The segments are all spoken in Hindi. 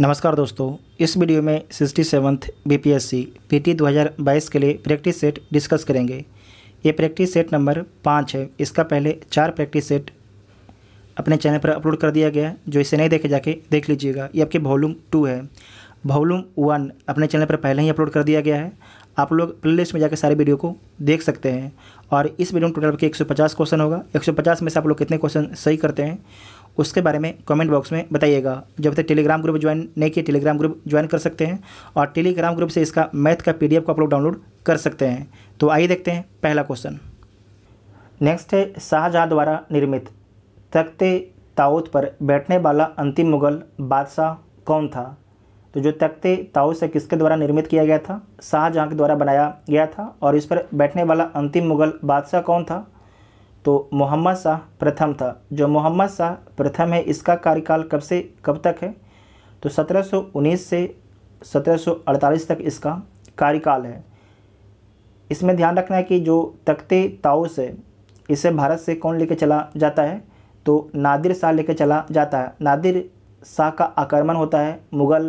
नमस्कार दोस्तों इस वीडियो में sixty seventh B P S C P T दो हज़ार बाईस के लिए प्रैक्टिस सेट डिस्कस करेंगे ये प्रैक्टिस सेट नंबर पाँच है इसका पहले चार प्रैक्टिस सेट अपने चैनल पर अपलोड कर दिया गया है जो इसे नहीं देखे जाके देख लीजिएगा ये आपके वॉल्यूम टू है वॉल्यूम वन अपने चैनल पर पहले ही अपलोड कर दिया गया है आप लोग प्ले लिस्ट में जाकर सारे वीडियो को देख सकते हैं और इस वीडियो में टोटल आपके एक क्वेश्चन होगा एक में से आप लोग कितने क्वेश्चन सही करते हैं उसके बारे में कमेंट बॉक्स में बताइएगा जब तक टेलीग्राम ग्रुप ज्वाइन नहीं किए टेलीग्राम ग्रुप ज्वाइन कर सकते हैं और टेलीग्राम ग्रुप से इसका मैथ का पीडीएफ को आप लोग डाउनलोड कर सकते हैं तो आइए देखते हैं पहला क्वेश्चन नेक्स्ट है शाहजहाँ द्वारा निर्मित तख्ते ताउत पर बैठने वाला अंतिम मुगल बादशाह कौन था तो जो तख्ते ताउत से किसके द्वारा निर्मित किया गया था शाहजहाँ के द्वारा बनाया गया था और इस पर बैठने वाला अंतिम मुगल बादशाह कौन था तो मोहम्मद शाह प्रथम था जो मोहम्मद शाह प्रथम है इसका कार्यकाल कब से कब तक है तो 1719 से 1748 तक इसका कार्यकाल है इसमें ध्यान रखना है कि जो तख्ते ताउस है इसे भारत से कौन लेके चला जाता है तो नादिर शाह लेके चला जाता है नादिर शाह का आक्रमण होता है मुग़ल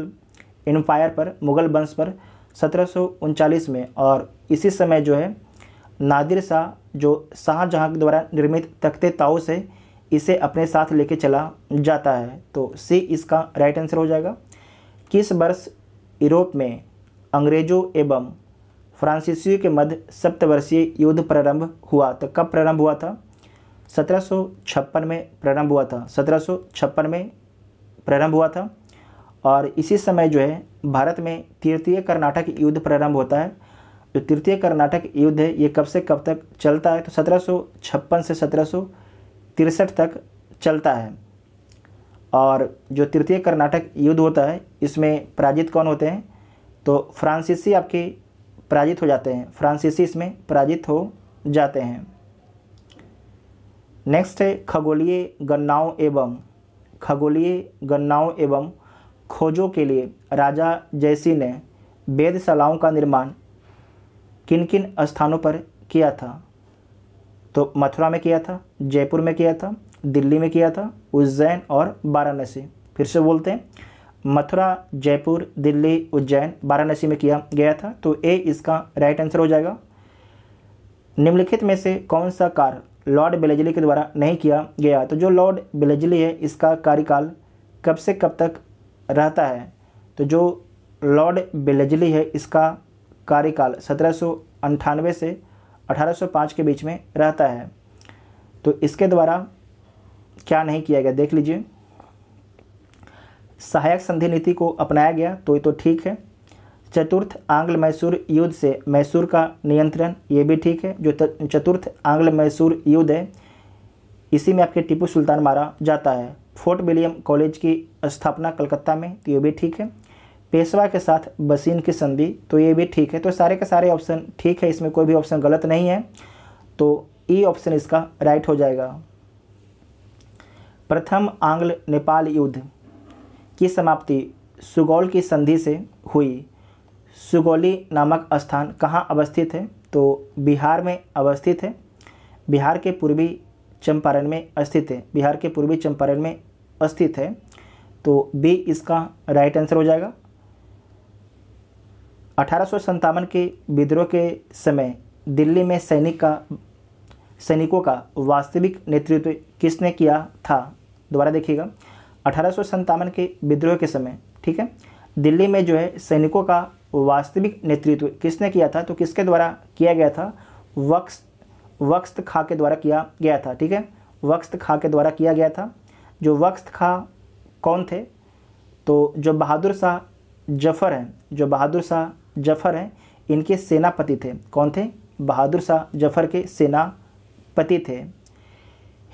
एम्पायर पर मुग़ल वंश पर सत्रह में और इसी समय जो है नादिर शाह जो शाहजहाँ द्वारा निर्मित तख्ते ताउस है इसे अपने साथ लेके चला जाता है तो सी इसका राइट आंसर हो जाएगा किस वर्ष यूरोप में अंग्रेजों एवं फ्रांसीसियों के मध्य सप्तवर्षीय युद्ध प्रारंभ हुआ तो कब प्रारंभ हुआ था सत्रह में प्रारंभ हुआ था सत्रह में प्रारंभ हुआ था और इसी समय जो है भारत में तृतीय कर्नाटक युद्ध प्रारंभ होता है जो तृतीय कर्नाटक युद्ध है ये कब से कब तक चलता है तो सत्रह से सत्रह तक चलता है और जो तृतीय कर्नाटक युद्ध होता है इसमें पराजित कौन होते हैं तो फ्रांसीसी आपके पराजित हो जाते हैं फ्रांसीसी इसमें पराजित हो जाते हैं नेक्स्ट है खगोलीय गन्नाओं एवं खगोलीय गन्नाओं एवं खोजों के लिए राजा जयसिंह ने वेदशालाओं का निर्माण किन किन स्थानों पर किया था तो मथुरा में किया था जयपुर में किया था दिल्ली में किया था उज्जैन और वाराणसी फिर से बोलते हैं मथुरा जयपुर दिल्ली उज्जैन वाराणसी में किया गया था तो ए इसका राइट आंसर हो जाएगा निम्नलिखित में से कौन सा कार्य लॉर्ड बेलेजली के द्वारा नहीं किया गया तो जो लॉर्ड बेलेजली है इसका कार्यकाल कब से कब तक रहता है तो जो लॉर्ड बेलेजली है इसका कार्यकाल सत्रह से 1805 के बीच में रहता है तो इसके द्वारा क्या नहीं किया गया देख लीजिए सहायक संधि नीति को अपनाया गया तो ये तो ठीक है चतुर्थ आंग्ल मैसूर युद्ध से मैसूर का नियंत्रण ये भी ठीक है जो चतुर्थ आंग्ल मैसूर युद्ध है इसी में आपके टीपू सुल्तान मारा जाता है फोर्ट विलियम कॉलेज की स्थापना कलकत्ता में तो ये भी ठीक है पेशवा के साथ बसीन की संधि तो ये भी ठीक है तो सारे के सारे ऑप्शन ठीक है इसमें कोई भी ऑप्शन गलत नहीं है तो ई e ऑप्शन इसका राइट हो जाएगा प्रथम आंग्ल नेपाल युद्ध की समाप्ति सुगौल की संधि से हुई सुगौली नामक स्थान कहाँ अवस्थित है तो बिहार में अवस्थित है बिहार के पूर्वी चंपारण में अस्थित है बिहार के पूर्वी चंपारण में अस्थित है तो बी इसका राइट आंसर हो जाएगा अठारह के विद्रोह के समय दिल्ली में सैनिक का सैनिकों का वास्तविक नेतृत्व किसने किया था दोबारा देखिएगा अठारह के विद्रोह के समय ठीक है दिल्ली में जो है सैनिकों का वास्तविक नेतृत्व किसने किया था तो किसके द्वारा किया गया था वक्स वक्स खा के द्वारा किया गया था ठीक है वक्स खा के द्वारा किया गया था जो वक्स खा कौन थे तो जो बहादुर शाह जफ़र हैं जो बहादुर शाह जफ़र हैं इनके सेनापति थे कौन थे बहादुर शाह जफ़र के सेनापति थे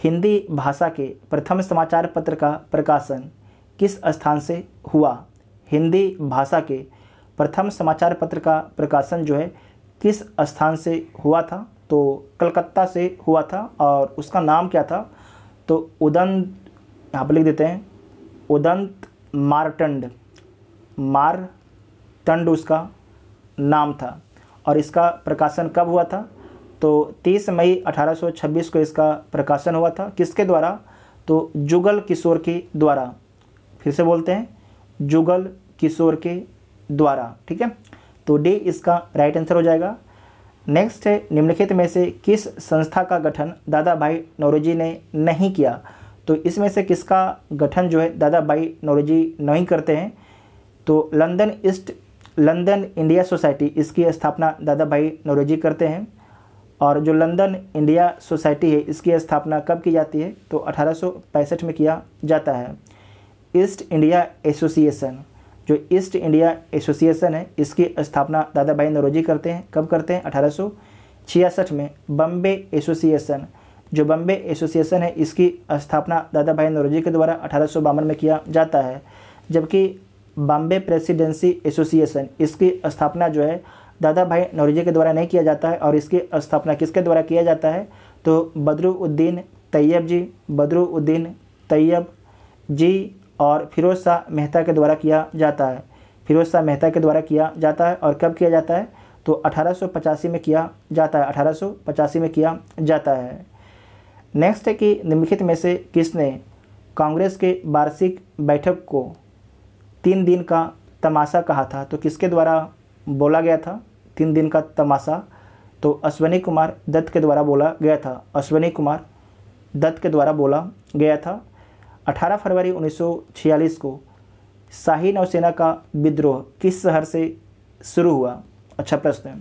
हिंदी भाषा के प्रथम समाचार पत्र का प्रकाशन किस स्थान से हुआ हिंदी भाषा के प्रथम समाचार पत्र का प्रकाशन जो है किस स्थान से हुआ था तो कलकत्ता से हुआ था और उसका नाम क्या था तो उदंत यहाँ पर लिख देते हैं उदंत मारटंड टंड उसका नाम था और इसका प्रकाशन कब हुआ था तो 30 मई 1826 को इसका प्रकाशन हुआ था किसके द्वारा तो जुगल किशोर के द्वारा फिर से बोलते हैं जुगल किशोर के द्वारा ठीक है तो डी इसका राइट आंसर हो जाएगा नेक्स्ट है निम्नलिखित में से किस संस्था का गठन दादा भाई नौरोजी ने नहीं किया तो इसमें से किसका गठन जो है दादा भाई नौरोजी नहीं करते हैं तो London East London India Society इसकी स्थापना दादा भाई नौरोजी करते हैं और जो लंदन इंडिया सोसाइटी है इसकी स्थापना कब की जाती है तो अठारह में किया जाता है ईस्ट इंडिया एसोसिएशन जो ईस्ट इंडिया एसोसिएशन है इसकी स्थापना दादा भाई नौरोजी करते हैं कब करते हैं अठारह में बम्बे एसोसिएशन जो बम्बे एसोसिएशन है इसकी स्थापना दादा भाई नौरोजी के द्वारा अठारह में किया जाता है जबकि बॉम्बे प्रेसिडेंसी एसोसिएशन इसकी स्थापना जो है दादा भाई नौरिजे के द्वारा नहीं किया जाता है और इसकी स्थापना किसके द्वारा किया जाता है तो बदरुद्दीन तैयब जी बदरुद्दीन तैयब जी और फिरोज शाह मेहता के द्वारा किया जाता है फिरोज शाह मेहता के द्वारा किया जाता है और कब किया जाता है तो अठारह में किया जाता है अठारह में किया जाता है नेक्स्ट है कि निम्नलिखित में से किसने कांग्रेस के वार्षिक बैठक को तीन दिन का तमाशा कहा था तो किसके द्वारा बोला गया था तीन दिन का तमाशा तो अश्वनी कुमार दत्त के द्वारा बोला गया था अश्वनी कुमार दत्त के द्वारा बोला गया था 18 फरवरी 1946 को शाही नौसेना का विद्रोह किस शहर से शुरू हुआ अच्छा प्रश्न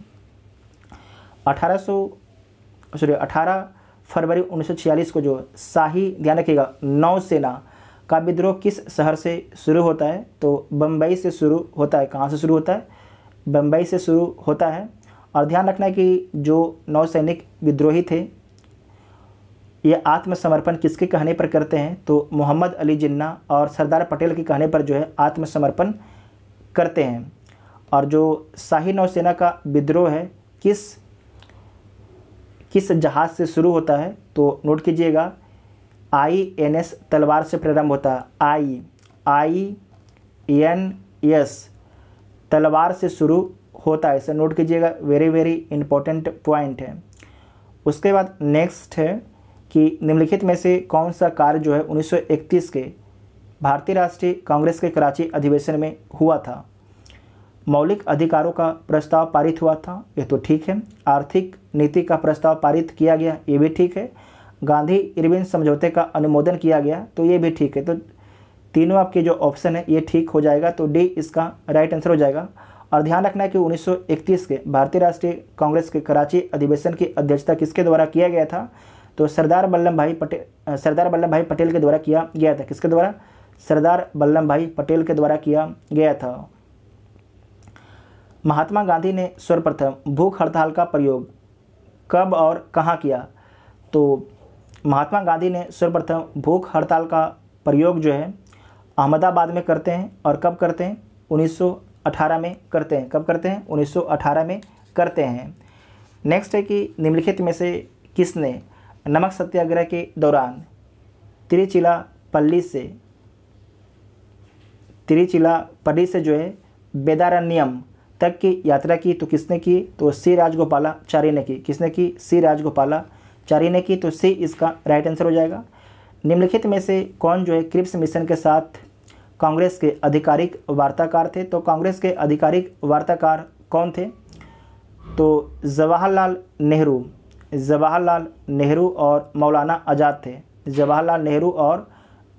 अठारह सॉरी अठारह फरवरी 1946 को जो शाही ध्यान रखिएगा नौसेना का विद्रोह किस शहर से शुरू होता है तो बम्बई से शुरू होता है कहाँ से शुरू होता है बम्बई से शुरू होता है और ध्यान रखना है कि जो नौसैनिक विद्रोही थे ये आत्मसमर्पण किसके कहने पर करते हैं तो मोहम्मद अली जिन्ना और सरदार पटेल के कहने पर जो है आत्मसमर्पण करते हैं और जो शाही नौसेना का विद्रोह है किस किस जहाज़ से शुरू होता है तो नोट कीजिएगा आई एन एस तलवार से प्रारंभ होता है आई आई एन एस तलवार से शुरू होता है इसे नोट कीजिएगा वेरी वेरी इंपॉर्टेंट पॉइंट है उसके बाद नेक्स्ट है कि निम्नलिखित में से कौन सा कार्य जो है 1931 के भारतीय राष्ट्रीय कांग्रेस के कराची अधिवेशन में हुआ था मौलिक अधिकारों का प्रस्ताव पारित हुआ था ये तो ठीक है आर्थिक नीति का प्रस्ताव पारित किया गया ये भी ठीक है गांधी इरविन समझौते का अनुमोदन किया गया तो ये भी ठीक है तो तीनों आपके जो ऑप्शन है ये ठीक हो जाएगा तो डी इसका राइट आंसर हो जाएगा और ध्यान रखना है कि 1931 के भारतीय राष्ट्रीय कांग्रेस के कराची अधिवेशन की अध्यक्षता किसके द्वारा किया गया था तो सरदार वल्लभ भाई पटेल सरदार वल्लभ भाई पटेल के द्वारा किया गया था किसके द्वारा सरदार वल्लभ भाई पटेल के द्वारा किया गया था महात्मा गांधी ने सर्वप्रथम भूख हड़ताल का प्रयोग कब और कहाँ किया तो महात्मा गांधी ने सर्वप्रथम भूख हड़ताल का प्रयोग जो है अहमदाबाद में करते हैं और कब करते हैं 1918 में करते हैं कब करते हैं 1918 में करते हैं नेक्स्ट है कि निम्नलिखित में से किसने नमक सत्याग्रह के दौरान त्रिचिला पल्ली से त्रिचिला पल्ली से जो है बेदारण्यम तक की यात्रा की तो किसने की तो सी राजगोपालाचार्य ने की किसने की सी राजगोपाला चार ने की तो सी इसका राइट आंसर हो जाएगा निम्नलिखित में से कौन जो है क्रिप्स मिशन के साथ कांग्रेस के आधिकारिक वार्ताकार थे तो कांग्रेस के आधिकारिक वार्ताकार कौन थे तो जवाहरलाल नेहरू जवाहरलाल नेहरू और मौलाना आज़ाद थे जवाहरलाल नेहरू और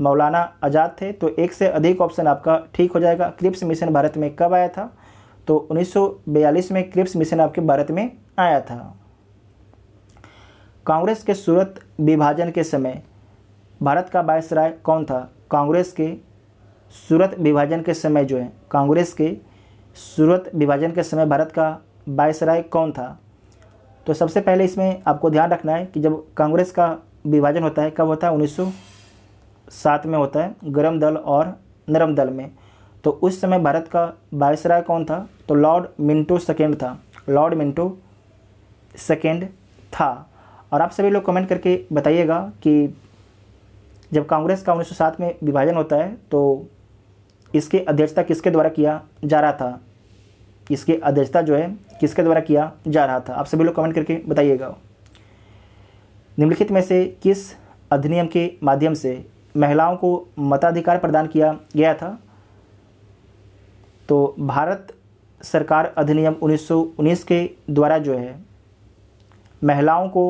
मौलाना आज़ाद थे तो एक से अधिक ऑप्शन आपका ठीक हो जाएगा क्रिप्स मिशन भारत में कब आया था तो 1942 में क्रिप्स मिशन आपके भारत में आया था कांग्रेस के सूरत विभाजन के समय भारत का वायसराय कौन था कांग्रेस के सूरत विभाजन के समय जो है कांग्रेस के सूरत विभाजन के समय भारत का वायसराय कौन था तो सबसे पहले इसमें आपको ध्यान रखना है कि जब कांग्रेस का विभाजन होता है कब होता है 1907 में होता है गर्म दल और नरम दल में तो उस समय भारत का वायसराय कौन था तो लॉर्ड मिंटो सेकेंड था लॉर्ड मिंटो सेकेंड था और आप सभी लोग कमेंट करके बताइएगा कि जब कांग्रेस का उन्नीस में विभाजन होता है तो इसके अध्यक्षता किसके द्वारा किया जा रहा था इसके अध्यक्षता जो है किसके द्वारा किया जा रहा था आप सभी लोग कमेंट करके बताइएगा निम्नलिखित में से किस अधिनियम के माध्यम से महिलाओं को मताधिकार प्रदान किया गया था तो भारत सरकार अधिनियम 1919 के द्वारा जो है महिलाओं को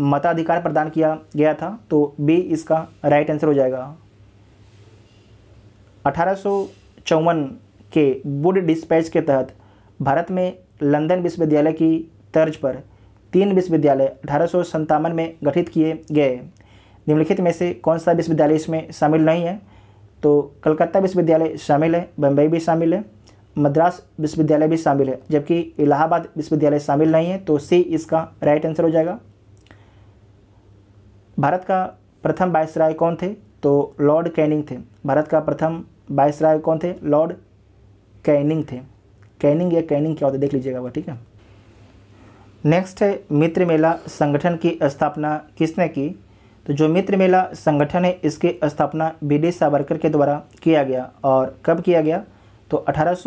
मताधिकार प्रदान किया गया था तो बी इसका राइट आंसर हो जाएगा अठारह के वुड डिस्पैच के तहत भारत में लंदन विश्वविद्यालय की तर्ज पर तीन विश्वविद्यालय अठारह में गठित किए गए निम्नलिखित में से कौन सा विश्वविद्यालय इसमें शामिल नहीं है तो कलकत्ता विश्वविद्यालय शामिल है बम्बई भी शामिल है मद्रास विश्वविद्यालय भी शामिल है जबकि इलाहाबाद विश्वविद्यालय शामिल नहीं है तो सी इसका राइट आंसर हो जाएगा भारत का प्रथम वायसराय कौन थे तो लॉर्ड कैनिंग थे भारत का प्रथम वायसराय कौन थे लॉर्ड कैनिंग थे कैनिंग या कैनिंग क्या होता है देख लीजिएगा वो ठीक है नेक्स्ट है मित्र मेला संगठन की स्थापना किसने की तो जो मित्र मेला संगठन है इसकी स्थापना बी डी सावरकर के द्वारा किया गया और कब किया गया तो अठारह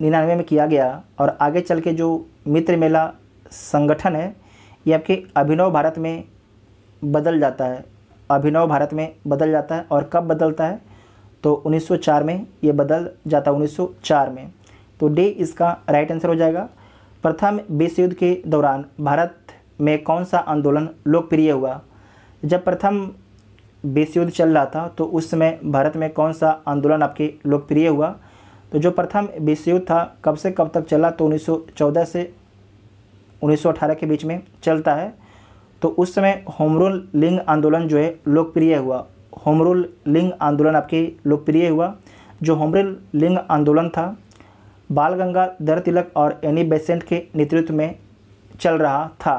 निन्यानवे में किया गया और आगे चल के जो मित्र मेला संगठन है ये आपके अभिनव भारत में बदल जाता है अभिनव भारत में बदल जाता है और कब बदलता है तो 1904 में ये बदल जाता है 1904 में तो डी इसका राइट आंसर हो जाएगा प्रथम विश्व युद्ध के दौरान भारत में कौन सा आंदोलन लोकप्रिय हुआ जब प्रथम विश्व युद्ध चल रहा था तो उस समय भारत में कौन सा आंदोलन आपके लोकप्रिय हुआ तो जो प्रथम विश्व युद्ध था कब से कब तक चला तो 1914 से 1918 के बीच में चलता है तो उस समय होमरुल लिंग आंदोलन जो है लोकप्रिय हुआ होमरुल लिंग आंदोलन आपके लोकप्रिय हुआ जो होमरुल लिंग आंदोलन था बाल गंगाधर तिलक और एनी बेसेंट के नेतृत्व में चल रहा था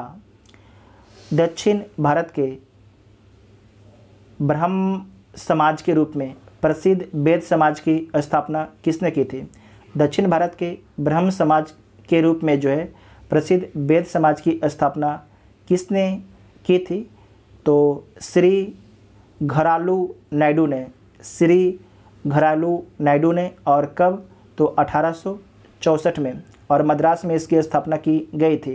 दक्षिण भारत के ब्रह्म समाज के रूप में प्रसिद्ध वेद समाज की स्थापना किसने की थी दक्षिण भारत के ब्रह्म समाज के रूप में जो है प्रसिद्ध वेद समाज की स्थापना किसने की थी तो श्री घरालू नायडू ने श्री घरालू नायडू ने और कब तो अठारह में और मद्रास में इसकी स्थापना की गई थी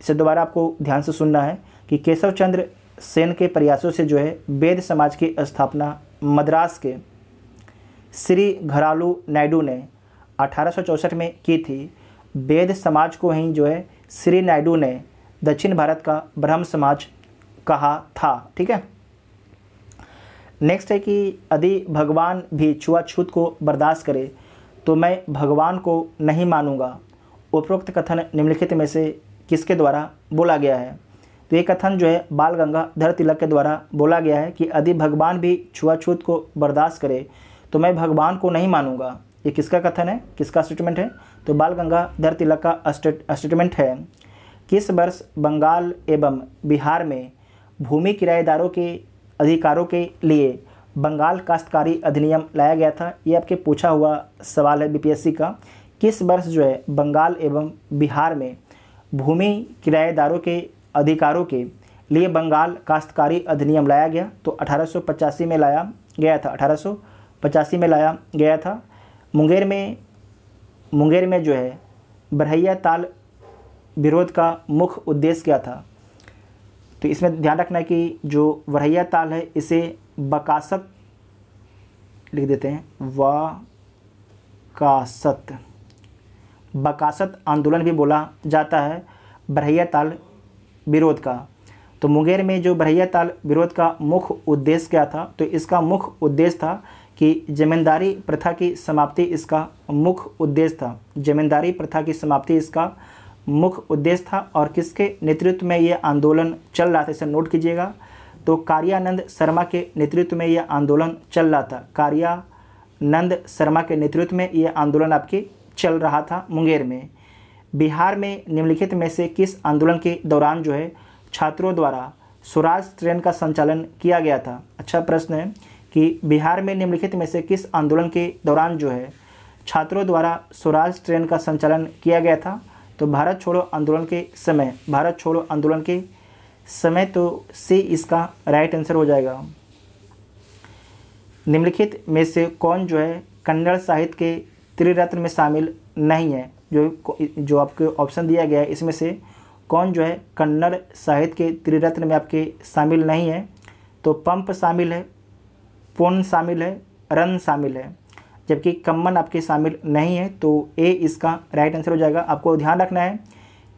इसे दोबारा आपको ध्यान से सुनना है कि केशव चंद्र सेन के प्रयासों से जो है वेद समाज की स्थापना मद्रास के श्री घरालू नायडू ने अठारह में की थी वेद समाज को ही जो है श्री नायडू ने दक्षिण भारत का ब्रह्म समाज कहा था ठीक है नेक्स्ट है कि यदि भगवान भी छुआछूत को बर्दाश्त करे तो मैं भगवान को नहीं मानूंगा उपरोक्त कथन निम्नलिखित में से किसके द्वारा बोला गया है तो ये कथन जो है बाल गंगाधर तिलक के द्वारा बोला गया है कि यदि भगवान भी छुआछूत को बर्दाश्त करे तो मैं भगवान को नहीं मानूंगा ये किसका कथन है किसका स्टेटमेंट है तो बाल गंगाधर तिलक का स्टेटमेंट है किस वर्ष बंगाल एवं बिहार में भूमि किराएदारों के अधिकारों के लिए बंगाल काश्तकारी अधिनियम लाया गया था ये आपके पूछा हुआ सवाल है बीपीएससी का किस वर्ष जो है बंगाल एवं बिहार में भूमि किराएदारों के अधिकारों के लिए बंगाल काश्तकारी अधिनियम लाया गया तो अठारह में लाया गया था अठारह में लाया गया था मुंगेर में मुंगेर में जो है बरहैया ताल विरोध का मुख्य उद्देश्य क्या था तो इसमें ध्यान रखना है कि जो वरैया ताल है इसे बकासत लिख देते हैं वकासत बकासत आंदोलन भी बोला जाता है बरहैया ताल विरोध का तो मुंगेर में जो बरहैया ताल विरोध का मुख्य उद्देश्य क्या था तो इसका मुख्य उद्देश्य था कि जमींदारी प्रथा की समाप्ति इसका मुख्य उद्देश्य था जमींदारी प्रथा की समाप्ति इसका मुख्य उद्देश्य था और किसके नेतृत्व में ये आंदोलन चल रहा था इसे नोट कीजिएगा तो कार्यानंद शर्मा के नेतृत्व में यह आंदोलन चल रहा था कार्यानंद शर्मा के नेतृत्व में यह आंदोलन आपके चल रहा था मुंगेर में बिहार में निम्नलिखित में से किस आंदोलन के दौरान जो है छात्रों द्वारा स्वराज ट्रेन का संचालन किया गया था अच्छा प्रश्न है कि बिहार में निम्नलिखित में से किस आंदोलन के दौरान जो है छात्रों द्वारा स्वराज ट्रेन का संचालन किया गया था तो भारत छोड़ो आंदोलन के समय भारत छोड़ो आंदोलन के समय तो से इसका राइट आंसर हो जाएगा निम्नलिखित में से कौन जो है कन्नड़ साहित्य के त्रिरत्न में शामिल नहीं है जो जो आपके ऑप्शन दिया गया है इसमें से कौन जो है कन्नड़ साहित्य के त्रिरत्न में आपके शामिल नहीं है तो पंप शामिल है पुन शामिल है रन शामिल है जबकि कम्बन आपके शामिल नहीं है तो ए इसका राइट आंसर हो जाएगा आपको ध्यान रखना है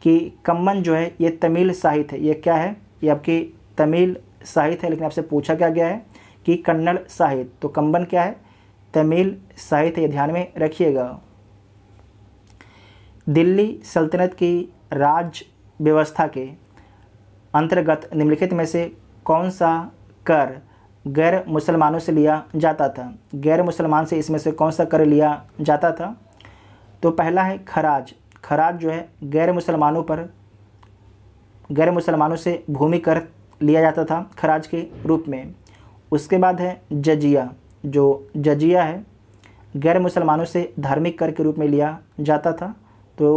कि कम्बन जो है ये तमिल साहित्य है ये क्या है ये आपकी तमिल साहित्य है लेकिन आपसे पूछा क्या गया है कि कन्नड़ साहित्य तो कम्बन क्या है तमिल साहित्य ये ध्यान में रखिएगा दिल्ली सल्तनत की राज व्यवस्था के अंतर्गत निम्नलिखित में से कौन सा कर गैर मुसलमानों से लिया जाता था गैर मुसलमान से इसमें से कौन सा कर लिया जाता था तो पहला है खराज खराज जो है गैर मुसलमानों पर गैर मुसलमानों से भूमि कर लिया जाता था खराज के रूप में उसके बाद है जजिया जो जजिया है गैर मुसलमानों से धार्मिक कर के रूप में लिया जाता था तो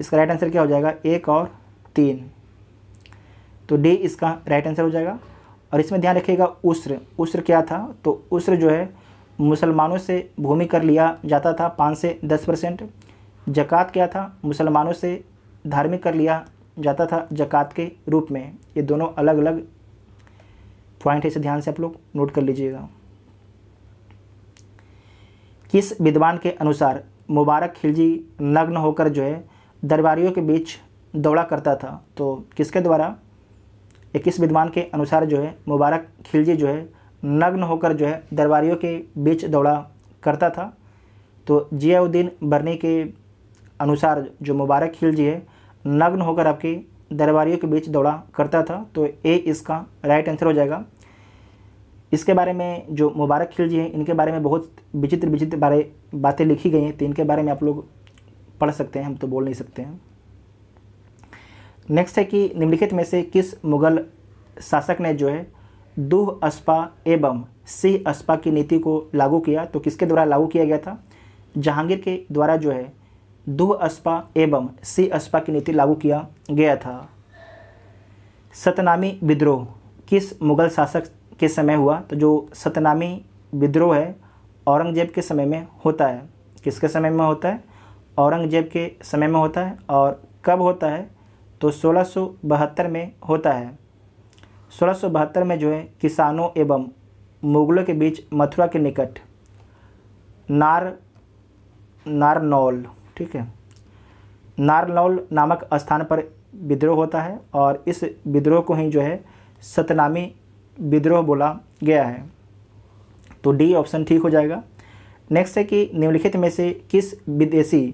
इसका राइट आंसर क्या हो जाएगा एक और तीन तो डी इसका राइट आंसर हो जाएगा और इसमें ध्यान रखिएगा उस्र उस्र क्या था तो उस्र जो है मुसलमानों से भूमि कर लिया जाता था पाँच से दस परसेंट जक़ात क्या था मुसलमानों से धार्मिक कर लिया जाता था जक़ात के रूप में ये दोनों अलग अलग पॉइंट है इसे ध्यान से आप लोग नोट कर लीजिएगा किस विद्वान के अनुसार मुबारक खिलजी नग्न होकर जो है दरबारियों के बीच दौड़ा करता था तो किसके द्वारा इक्कीस विद्वान के अनुसार जो है मुबारक खिलजी जो है नग्न होकर जो है दरबारियों के बीच दौड़ा करता था तो जियाउद्दीन बरनी के अनुसार जो मुबारक खिलजी है नग्न होकर आपके दरबारियों के बीच दौड़ा करता था तो ए इसका राइट आंसर हो जाएगा इसके बारे में जो मुबारक खिलजी हैं इनके बारे में बहुत विचित्र विचित्र बारे बातें लिखी गई हैं तो इनके बारे में आप लोग पढ़ सकते हैं हम तो बोल नहीं सकते हैं नेक्स्ट है कि निम्नलिखित में से किस मुगल शासक ने जो है दुह अस्पा एवं सिह अस्पा की नीति को लागू किया तो किसके द्वारा लागू किया गया था जहांगीर के द्वारा जो है दुह अस्पा एवं सिह अस्पा की नीति लागू किया गया था सतनामी विद्रोह किस मुगल शासक के समय हुआ तो जो सतनामी विद्रोह है औरंगजेब के समय में होता है किसके समय में होता है औरंगजेब के समय में होता है और कब होता है तो सोलह में होता है सोलह में जो है किसानों एवं मुगलों के बीच मथुरा के निकट नार नारनौल ठीक है नारनौल नामक स्थान पर विद्रोह होता है और इस विद्रोह को ही जो है सतनामी विद्रोह बोला गया है तो डी ऑप्शन ठीक हो जाएगा नेक्स्ट है कि निम्नलिखित में से किस विदेशी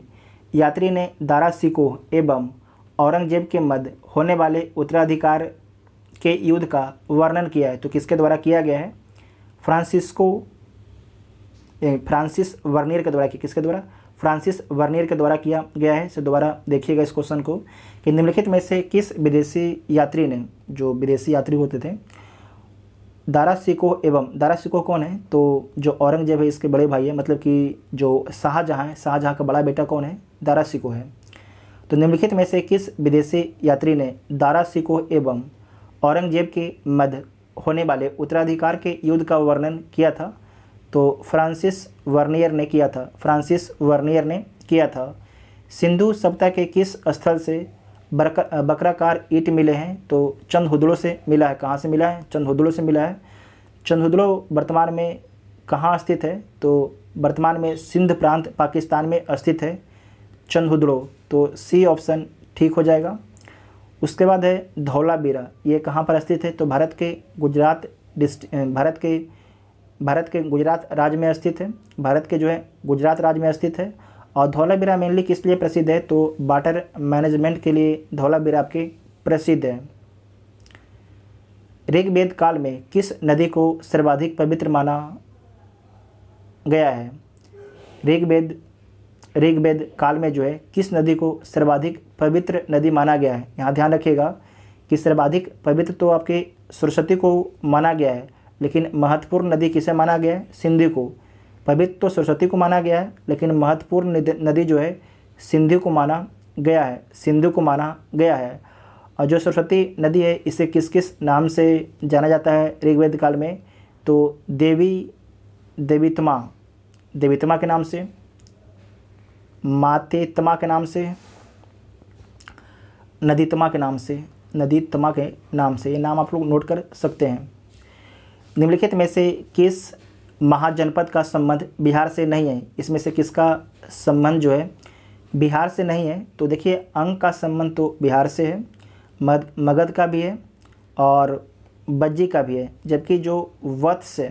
यात्री ने दारा सिको एवं औरंगजेब के मध्य होने वाले उत्तराधिकार के युद्ध का वर्णन किया है तो किसके द्वारा किया गया है फ्रांसिस्को फ्रांसिस वर्नियर के द्वारा किया किसके द्वारा फ्रांसिस वर्नियर के द्वारा किया गया है से दोबारा देखिएगा इस क्वेश्चन को कि निम्नलिखित में से किस विदेशी यात्री ने जो विदेशी यात्री होते थे दारा सिको एवं दारा सिको कौन है तो जो औरंगजेब है इसके बड़े भाई है मतलब कि जो शाहजहाँ है शाहजहाँ का बड़ा बेटा कौन है दारा सिको है तो निम्नलिखित में से किस विदेशी यात्री ने दारा शिकोह एवं औरंगजेब के मध्य होने वाले उत्तराधिकार के युद्ध का वर्णन किया था तो फ्रांसिस वर्नियर ने किया था फ्रांसिस वर्नियर ने किया था सिंधु सभ्यता के किस स्थल से बकराकार ईट मिले हैं तो चंदहुदड़ों से मिला है कहाँ से मिला है चंदहुदड़ों से मिला है चंदहुदड़ो वर्तमान में कहाँ स्थित है तो वर्तमान में सिंध प्रांत पाकिस्तान में स्थित है चंदहुद्रो तो सी ऑप्शन ठीक हो जाएगा उसके बाद है धौलाबीरा ये कहाँ पर स्थित है तो भारत के गुजरात डिस्ट भारत के भारत के गुजरात राज्य में स्थित है भारत के जो है गुजरात राज्य में स्थित है और धौलाबीरा मेनली किस लिए प्रसिद्ध है तो वाटर मैनेजमेंट के लिए धौलाबीरा आपके प्रसिद्ध है ऋग्वेद काल में किस नदी को सर्वाधिक पवित्र माना गया है ऋग्वेद ऋग्वेद काल में जो है किस नदी को सर्वाधिक पवित्र नदी माना गया है यहाँ ध्यान रखिएगा कि सर्वाधिक पवित्र तो आपके सरस्वती को माना गया है लेकिन महत्वपूर्ण नदी किसे माना गया है सिंधु को पवित्र तो सरस्वती को माना गया है लेकिन महत्वपूर्ण नदी जो है सिंधु को माना गया है सिंधु को माना गया है और जो सरस्वती नदी है इसे किस किस नाम से जाना जाता है ऋग्वेद काल में तो देवी देवीतमा देवीतमा के नाम से माते तमा के नाम से नदी तमा के नाम से नदी तमा के नाम से ये नाम आप लोग नोट कर सकते हैं निम्नलिखित में से किस महाजनपद का संबंध बिहार से नहीं है इसमें से किसका संबंध जो है बिहार से नहीं है तो देखिए अंग का संबंध तो बिहार से है मगध का भी है और बज्जी का भी है जबकि जो वत्स है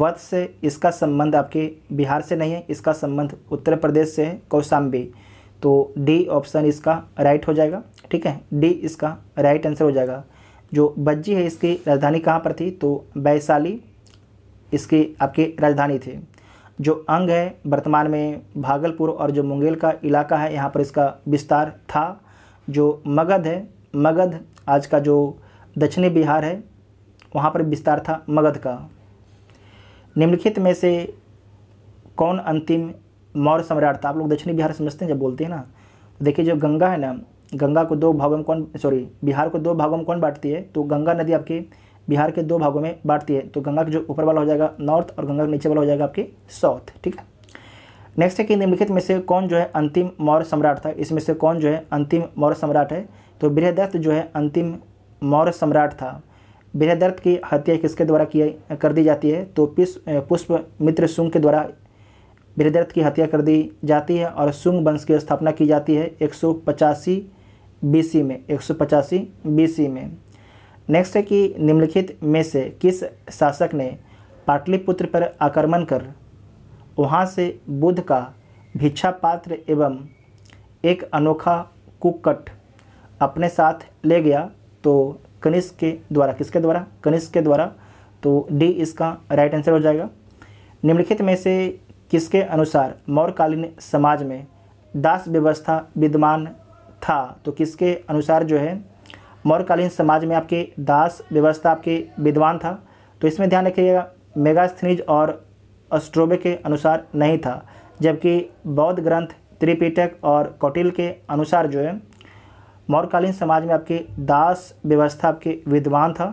वत्स इसका संबंध आपके बिहार से नहीं है इसका संबंध उत्तर प्रदेश से है कौशाम्बी तो डी ऑप्शन इसका राइट हो जाएगा ठीक है डी इसका राइट आंसर हो जाएगा जो बज्जी है इसकी राजधानी कहाँ पर थी तो वैशाली इसकी आपकी राजधानी थी जो अंग है वर्तमान में भागलपुर और जो मुंगेल का इलाका है यहाँ पर इसका विस्तार था जो मगध है मगध आज का जो दक्षिणी बिहार है वहाँ पर विस्तार था मगध का निम्नलिखित में से कौन अंतिम मौर्य सम्राट था आप लोग दक्षिणी बिहार समझते हैं जब बोलते हैं ना तो देखिए जो गंगा है ना गंगा को दो भागों में कौन सॉरी बिहार को दो भागों में कौन बांटती है तो गंगा नदी आपके बिहार के दो भागों में बांटती है तो गंगा का जो ऊपर वाला हो जाएगा नॉर्थ और गंगा का नीचे वाला हो जाएगा आपके साउथ ठीक है नेक्स्ट है कि निम्नलिखित में से कौन जो है अंतिम मौर्य सम्राट था इसमें से कौन जो है अंतिम मौर्य सम्राट है तो बृहदत्त जो है अंतिम मौर्य सम्राट था बृहदर्थ की हत्या किसके द्वारा की कर दी जाती है तो पुष्प मित्र सुंग के द्वारा बृहदर्थ की हत्या कर दी जाती है और सुंग वंश की स्थापना की जाती है एक सौ बीसी में एक सौ बीसी में नेक्स्ट है कि निम्नलिखित में से किस शासक ने पाटलिपुत्र पर आक्रमण कर वहाँ से बुद्ध का भिक्षा पात्र एवं एक अनोखा कुकट अपने साथ ले गया तो कनिष्क के द्वारा किसके द्वारा कनिष्क के द्वारा तो डी इसका राइट आंसर हो जाएगा निम्नलिखित में से किसके अनुसार मौर्यकालीन समाज में दास व्यवस्था विद्यमान था तो किसके अनुसार जो है मौर्यकालीन समाज में आपके दास व्यवस्था आपके विद्वान था तो इसमें ध्यान रखिएगा मेगास्थनीज और अस्ट्रोबे के अनुसार नहीं था जबकि बौद्ध ग्रंथ त्रिपीटक और कौटिल के अनुसार जो है मौर्यकालीन समाज में आपके दास व्यवस्था आपके विद्वान था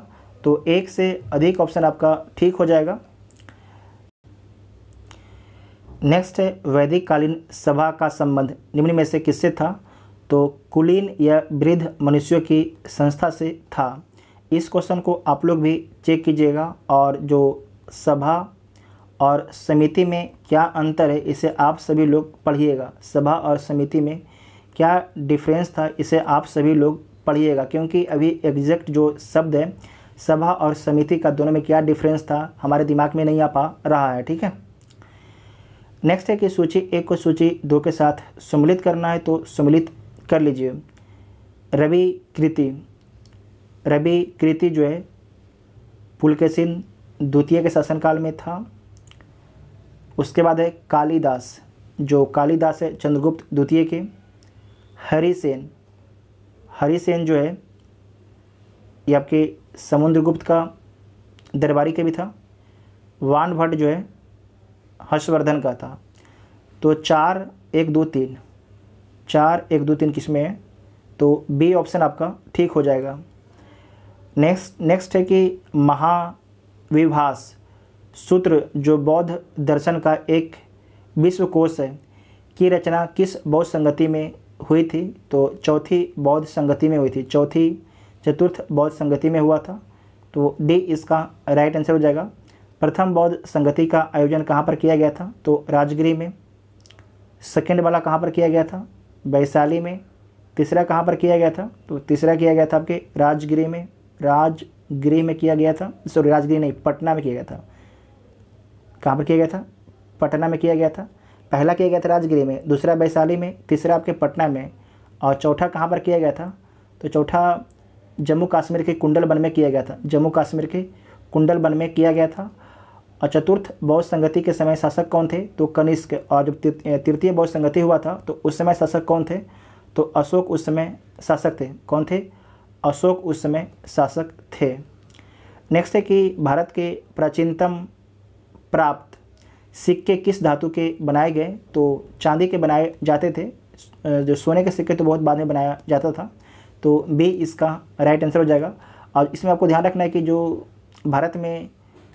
तो एक से अधिक ऑप्शन आपका ठीक हो जाएगा नेक्स्ट है वैदिक कालीन सभा का संबंध निम्न में से किससे था तो कुलीन या वृद्ध मनुष्यों की संस्था से था इस क्वेश्चन को आप लोग भी चेक कीजिएगा और जो सभा और समिति में क्या अंतर है इसे आप सभी लोग पढ़िएगा सभा और समिति में क्या डिफरेंस था इसे आप सभी लोग पढ़िएगा क्योंकि अभी एग्जैक्ट जो शब्द है सभा और समिति का दोनों में क्या डिफरेंस था हमारे दिमाग में नहीं आ पा रहा है ठीक है नेक्स्ट है कि सूची एक को सूची दो के साथ सम्मिलित करना है तो सम्मिलित कर लीजिए रवि कृति रवि कृति जो है पुलकेसिन द्वितीय के शासनकाल में था उसके बाद है कालीदास जो कालीदास है चंद्रगुप्त द्वितीय के हरिसेन हरिसेन जो है ये आपके समुद्रगुप्त का दरबारी के भी था वान भट्ट जो है हर्षवर्धन का था तो चार एक दो तीन चार एक दो तीन किसमें है तो बी ऑप्शन आपका ठीक हो जाएगा नेक्स्ट नेक्स्ट है कि महाविभास सूत्र जो बौद्ध दर्शन का एक विश्वकोश है की रचना किस बौद्ध संगति में हुई थी तो चौथी बौद्ध संगति में हुई थी चौथी चतुर्थ बौद्ध संगति में हुआ था तो डी इसका राइट आंसर हो जाएगा प्रथम बौद्ध संगति का आयोजन कहाँ पर किया गया था तो राजगिरी में सेकेंड वाला कहाँ पर किया गया था वैशाली में तीसरा कहाँ पर किया गया था तो तीसरा किया गया था आपके राजगिरी में राजगिरी में किया गया था सॉरी राजगिरी नहीं पटना में किया गया था कहाँ पर किया गया था पटना में किया गया था पहला किया गया था राजगिरी में दूसरा वैशाली में तीसरा आपके पटना में और चौथा कहाँ पर किया गया था तो चौथा जम्मू कश्मीर के कुंडल वन में किया गया था जम्मू कश्मीर के कुंडल वन में किया गया था और चतुर्थ बौद्ध संगति के समय शासक कौन थे तो कनिष्क और जब तृतीय बौद्ध संगति हुआ था तो उस समय शासक कौन थे तो अशोक उस समय शासक थे कौन थे अशोक उस समय शासक थे नेक्स्ट है कि भारत के प्राचीनतम प्राप्त सिक्के किस धातु के बनाए गए तो चांदी के बनाए जाते थे जो सोने के सिक्के तो बहुत बाद में बनाया जाता था तो बी इसका राइट आंसर हो जाएगा और इसमें आपको ध्यान रखना है कि जो भारत में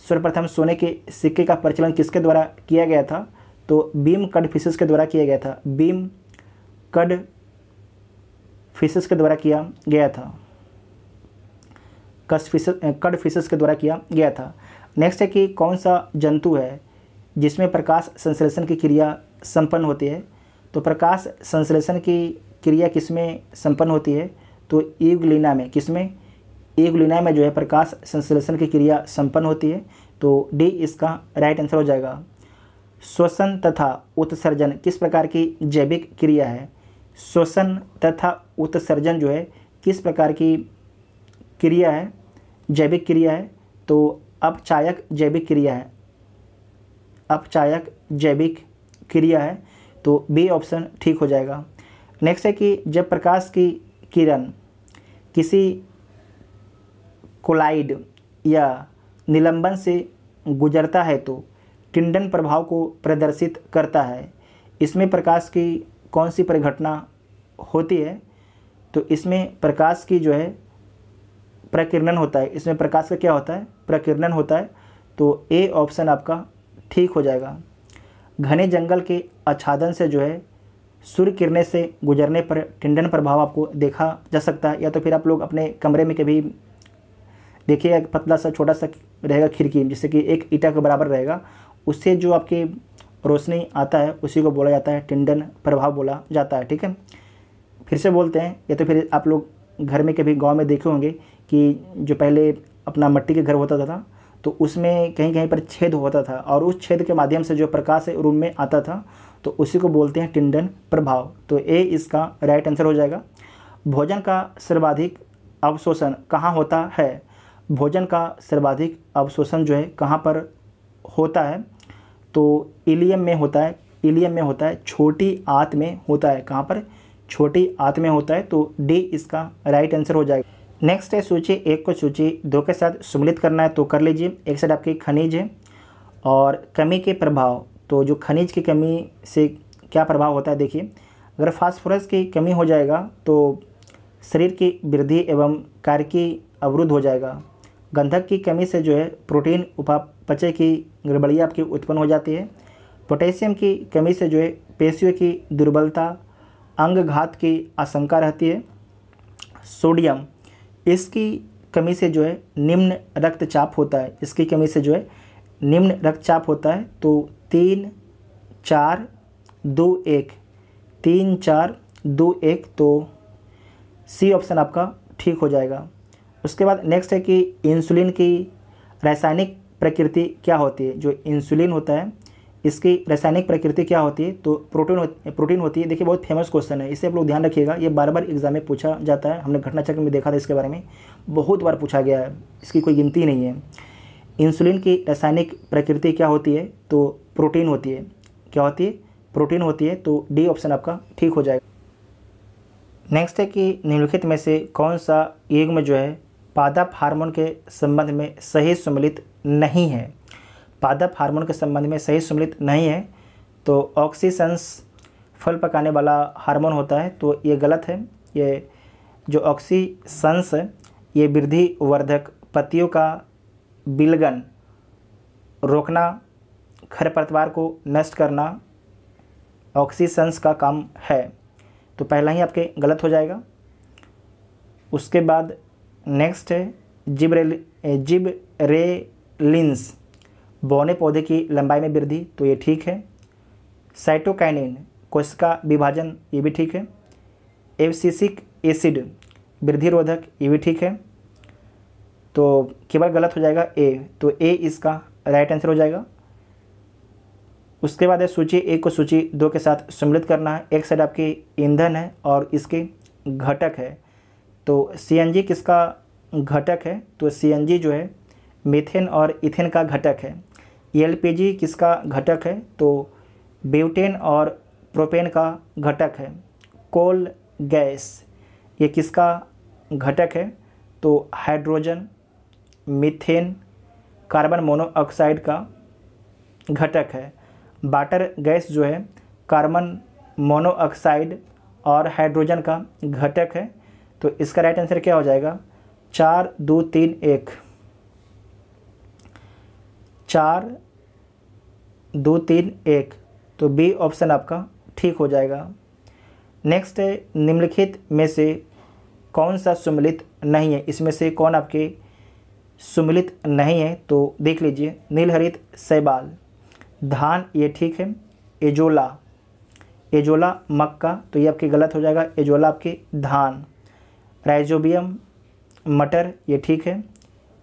सर्वप्रथम सोने के सिक्के का प्रचलन किसके द्वारा किया गया था तो बीम कड फिशेस के द्वारा किया गया था बीम कड फिशेस के द्वारा किया गया था कस फिश कड फिशेस के द्वारा किया गया था नेक्स्ट है कि कौन सा जंतु है जिसमें प्रकाश संश्लेषण की क्रिया संपन्न होती है तो प्रकाश संश्लेषण की क्रिया किसमें संपन्न होती है तो ईगलिना में किसमें ईगलिना में जो है प्रकाश संश्लेषण की क्रिया संपन्न होती है तो डी इसका राइट आंसर हो जाएगा श्वसन तथा उत्सर्जन किस प्रकार की जैविक क्रिया है श्वसन तथा उत्सर्जन जो है किस प्रकार की क्रिया है जैविक क्रिया है तो अपचायक जैविक क्रिया है अपचायक जैविक क्रिया है तो बी ऑप्शन ठीक हो जाएगा नेक्स्ट है कि जब प्रकाश की किरण किसी कोलाइड या निलंबन से गुजरता है तो टिंडन प्रभाव को प्रदर्शित करता है इसमें प्रकाश की कौन सी परिघटना होती है तो इसमें प्रकाश की जो है प्रकीर्णन होता है इसमें प्रकाश का क्या होता है प्रकीर्णन होता है तो ए ऑप्शन आपका ठीक हो जाएगा घने जंगल के आच्छादन से जो है सूर्य किरणें से गुजरने पर टिंडन प्रभाव आपको देखा जा सकता है या तो फिर आप लोग अपने कमरे में कभी देखिए पतला सा छोटा सा रहेगा खिड़की जिससे कि एक ईटा के बराबर रहेगा उससे जो आपके रोशनी आता है उसी को बोला जाता है टिंडन प्रभाव बोला जाता है ठीक है फिर से बोलते हैं या तो फिर आप लोग घर में कभी गांव में देखे होंगे कि जो पहले अपना मट्टी के घर होता था तो उसमें कहीं कहीं पर छेद होता था और उस छेद के माध्यम से जो प्रकाश है रूम में आता था तो उसी को बोलते हैं टिंडन प्रभाव तो ए इसका राइट आंसर हो जाएगा भोजन का सर्वाधिक अवशोषण कहाँ होता है भोजन का सर्वाधिक अवशोषण जो है कहाँ पर होता है तो इलियम में होता है इलियम में होता है छोटी आत में होता है कहाँ पर छोटी आत में होता है तो डी इसका राइट आंसर हो जाएगा नेक्स्ट है सूची एक को सूची दो के साथ सम्मिलित करना है तो कर लीजिए एक साइड आपकी खनिज है और कमी के प्रभाव तो जो खनिज की कमी से क्या प्रभाव होता है देखिए अगर फास्फोरस की कमी हो जाएगा तो शरीर की वृद्धि एवं कार्य की अवरुद्ध हो जाएगा गंधक की कमी से जो है प्रोटीन उपापचय की गड़बड़ी आपकी उत्पन्न हो जाती है पोटेशियम की कमी से जो है पेशियों की दुर्बलता अंग घात की आशंका रहती है सोडियम इसकी कमी से जो है निम्न रक्तचाप होता है इसकी कमी से जो है निम्न रक्तचाप होता है तो तीन चार दो एक तीन चार दो एक तो सी ऑप्शन आपका ठीक हो जाएगा उसके बाद नेक्स्ट है कि इंसुलिन की रासायनिक प्रकृति क्या होती है जो इंसुलिन होता है इसकी रासायनिक प्रकृति क्या होती है तो प्रोटीन हो, प्रोटीन होती है देखिए बहुत फेमस क्वेश्चन है इसे आप लोग ध्यान रखिएगा ये बार बार एग्जाम में पूछा जाता है हमने घटना चक्र में देखा था इसके बारे में बहुत बार पूछा गया है इसकी कोई गिनती नहीं है इंसुलिन की रासायनिक प्रकृति क्या होती है तो प्रोटीन होती है क्या होती है प्रोटीन होती है तो डी ऑप्शन आपका ठीक हो जाएगा नेक्स्ट है कि निम्नलिखित में से कौन सा युग्म जो है पादप हार्मोन के संबंध में सही सम्मिलित नहीं है पादप हार्मोन के संबंध में सही सम्मिलित नहीं है तो ऑक्सीसंस फल पकाने वाला हार्मोन होता है तो ये गलत है ये जो ऑक्सीसंस है ये वृद्धि वर्धक पतियों का बिलगन रोकना खरपतवार को नष्ट करना ऑक्सीसंस का काम है तो पहला ही आपके गलत हो जाएगा उसके बाद नेक्स्ट है जिब्रेल जिब रे लिंस बौने पौधे की लंबाई में वृद्धि तो ये ठीक है साइटोकाइनिन कोशिका विभाजन ये भी ठीक है एवसीसिक एसिड वृद्धि रोधक ये भी ठीक है तो केवल गलत हो जाएगा ए तो ए इसका राइट आंसर हो जाएगा उसके बाद है सूची एक को सूची दो के साथ सम्मिलित करना है एक साइड आपकी ईंधन है और इसके घटक है तो सी किसका घटक है तो सी जो है मीथेन और इथेन का घटक है एलपीजी e किसका घटक है तो ब्यूटेन और प्रोपेन का घटक है कोल गैस ये किसका घटक है तो हाइड्रोजन मीथेन कार्बन मोनोऑक्साइड का घटक है वाटर गैस जो है कार्बन मोनोऑक्साइड और हाइड्रोजन का घटक है तो इसका राइट आंसर क्या हो जाएगा चार दो तीन एक चार दो तीन एक तो बी ऑप्शन आपका ठीक हो जाएगा नेक्स्ट है निम्नलिखित में से कौन सा सुमिलित नहीं है इसमें से कौन आपके सुमिलित नहीं है तो देख लीजिए नीलहरित सैबाल धान ये ठीक है एजोला एजोला मक्का तो ये आपके गलत हो जाएगा एजोला आपके धान राइजोबियम मटर ये ठीक है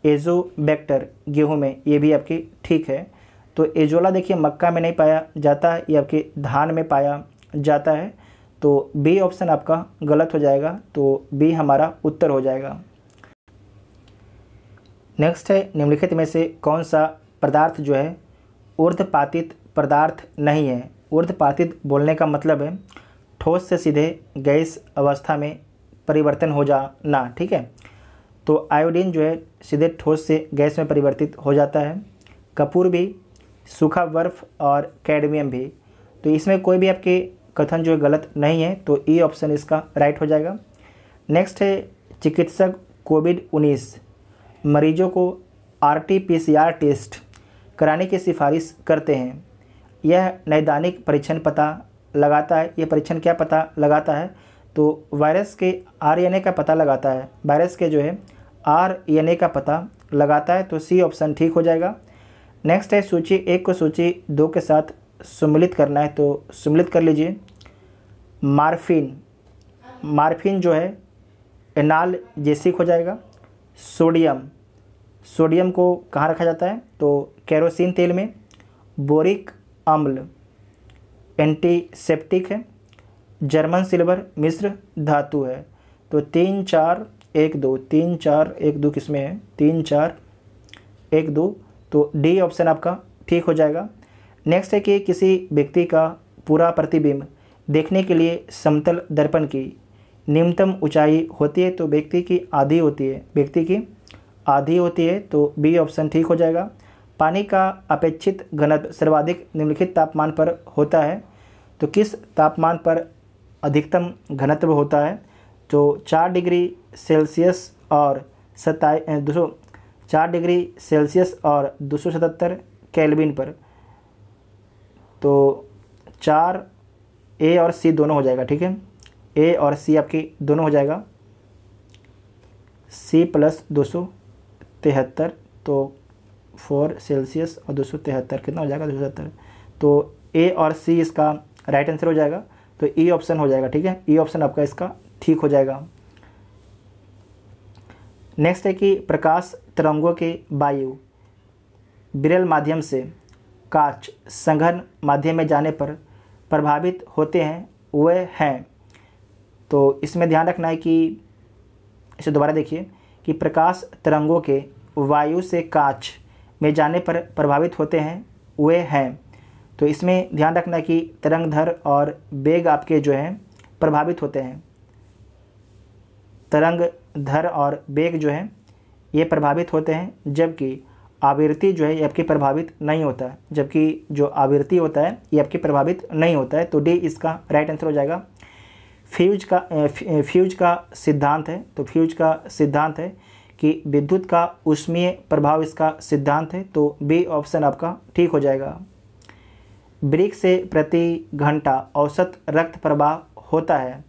एजोबैक्टर गेहूँ में ये भी आपकी ठीक है तो एजोला देखिए मक्का में नहीं पाया जाता है ये आपके धान में पाया जाता है तो बी ऑप्शन आपका गलत हो जाएगा तो बी हमारा उत्तर हो जाएगा नेक्स्ट है निम्नलिखित में से कौन सा पदार्थ जो है ऊर्धपातित पदार्थ नहीं है ऊर्धपातित बोलने का मतलब है ठोस से सीधे गैस अवस्था में परिवर्तन हो जाना ठीक है तो आयोडीन जो है सीधे ठोस से गैस में परिवर्तित हो जाता है कपूर भी सूखा बर्फ और कैडमियम भी तो इसमें कोई भी आपके कथन जो है गलत नहीं है तो ई e ऑप्शन इसका राइट हो जाएगा नेक्स्ट है चिकित्सक कोविड 19 मरीजों को आर टेस्ट कराने की सिफारिश करते हैं यह नैदानिक परीक्षण पता लगाता है यह परीक्षण क्या पता लगाता है तो वायरस के आरएनए का पता लगाता है वायरस के जो है आर एन ए का पता लगाता है तो सी ऑप्शन ठीक हो जाएगा नेक्स्ट है सूची एक को सूची दो के साथ सुमिलित करना है तो सुमिलित कर लीजिए मार्फिन मार्फिन जो है एनाल जेसिक हो जाएगा सोडियम सोडियम को कहाँ रखा जाता है तो कैरोसिन तेल में बोरिक अम्ल एंटीसेप्टिक है जर्मन सिल्वर मिस्र धातु है तो तीन चार एक दो तीन चार एक दो किस में है तीन चार एक दो तो डी ऑप्शन आपका ठीक हो जाएगा नेक्स्ट है कि किसी व्यक्ति का पूरा प्रतिबिंब देखने के लिए समतल दर्पण की निम्नतम ऊंचाई होती है तो व्यक्ति की आधी होती है व्यक्ति की आधी होती है तो बी ऑप्शन ठीक हो जाएगा पानी का अपेक्षित घनत्व सर्वाधिक निम्नलिखित तापमान पर होता है तो किस तापमान पर अधिकतम घनत्व होता है जो तो चार डिग्री सेल्सियस और सताई दो सौ चार डिग्री सेल्सियस और दो सौ सतहत्तर कैलबिन पर तो चार ए और सी दोनों हो जाएगा ठीक है ए और सी आपकी दोनों हो जाएगा सी प्लस दो सौ तिहत्तर तो फोर सेल्सियस और दो सौ तिहत्तर कितना हो जाएगा दो सौ सत्तर तो ए और सी इसका राइट आंसर हो जाएगा तो ई e ऑप्शन हो जाएगा ठीक है ई e ऑप्शन आपका इसका ठीक हो जाएगा नेक्स्ट है कि प्रकाश तरंगों के वायु बिरल माध्यम से कांच संघन माध्यम में जाने पर प्रभावित होते हैं वे हैं तो इसमें ध्यान रखना है कि इसे दोबारा देखिए कि प्रकाश तरंगों के वायु से कांच में जाने पर प्रभावित होते हैं वे हैं तो इसमें ध्यान रखना है कि तरंगधर और बेग आपके जो हैं प्रभावित होते हैं तरंग धर और बेग जो है ये प्रभावित होते हैं जबकि आवृत्ति जो है ये आपकी प्रभावित नहीं होता है जबकि जो आवृत्ति होता है ये आपकी प्रभावित नहीं होता है तो डी इसका राइट आंसर हो जाएगा फ्यूज का फ्यूज का सिद्धांत है तो फ्यूज का सिद्धांत है कि विद्युत का उष्मीय प्रभाव इसका सिद्धांत है तो बी ऑप्शन आपका ठीक हो जाएगा ब्रिक से प्रति घंटा औसत रक्त प्रवाह होता है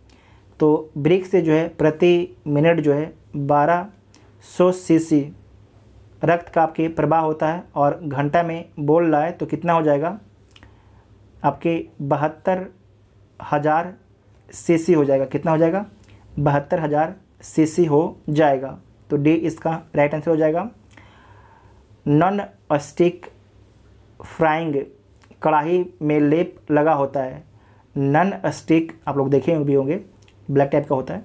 तो ब्रिक से जो है प्रति मिनट जो है बारह सौ सी रक्त का आपके प्रवाह होता है और घंटा में बोल रहा है तो कितना हो जाएगा आपके बहत्तर हज़ार सी हो जाएगा कितना हो जाएगा बहत्तर हज़ार सी हो जाएगा तो डी इसका राइट आंसर हो जाएगा नॉन स्टिक फ्राइंग कढ़ाही में लेप लगा होता है नन स्टिक आप लोग देखे भी होंगे ब्लैक टाइप का होता है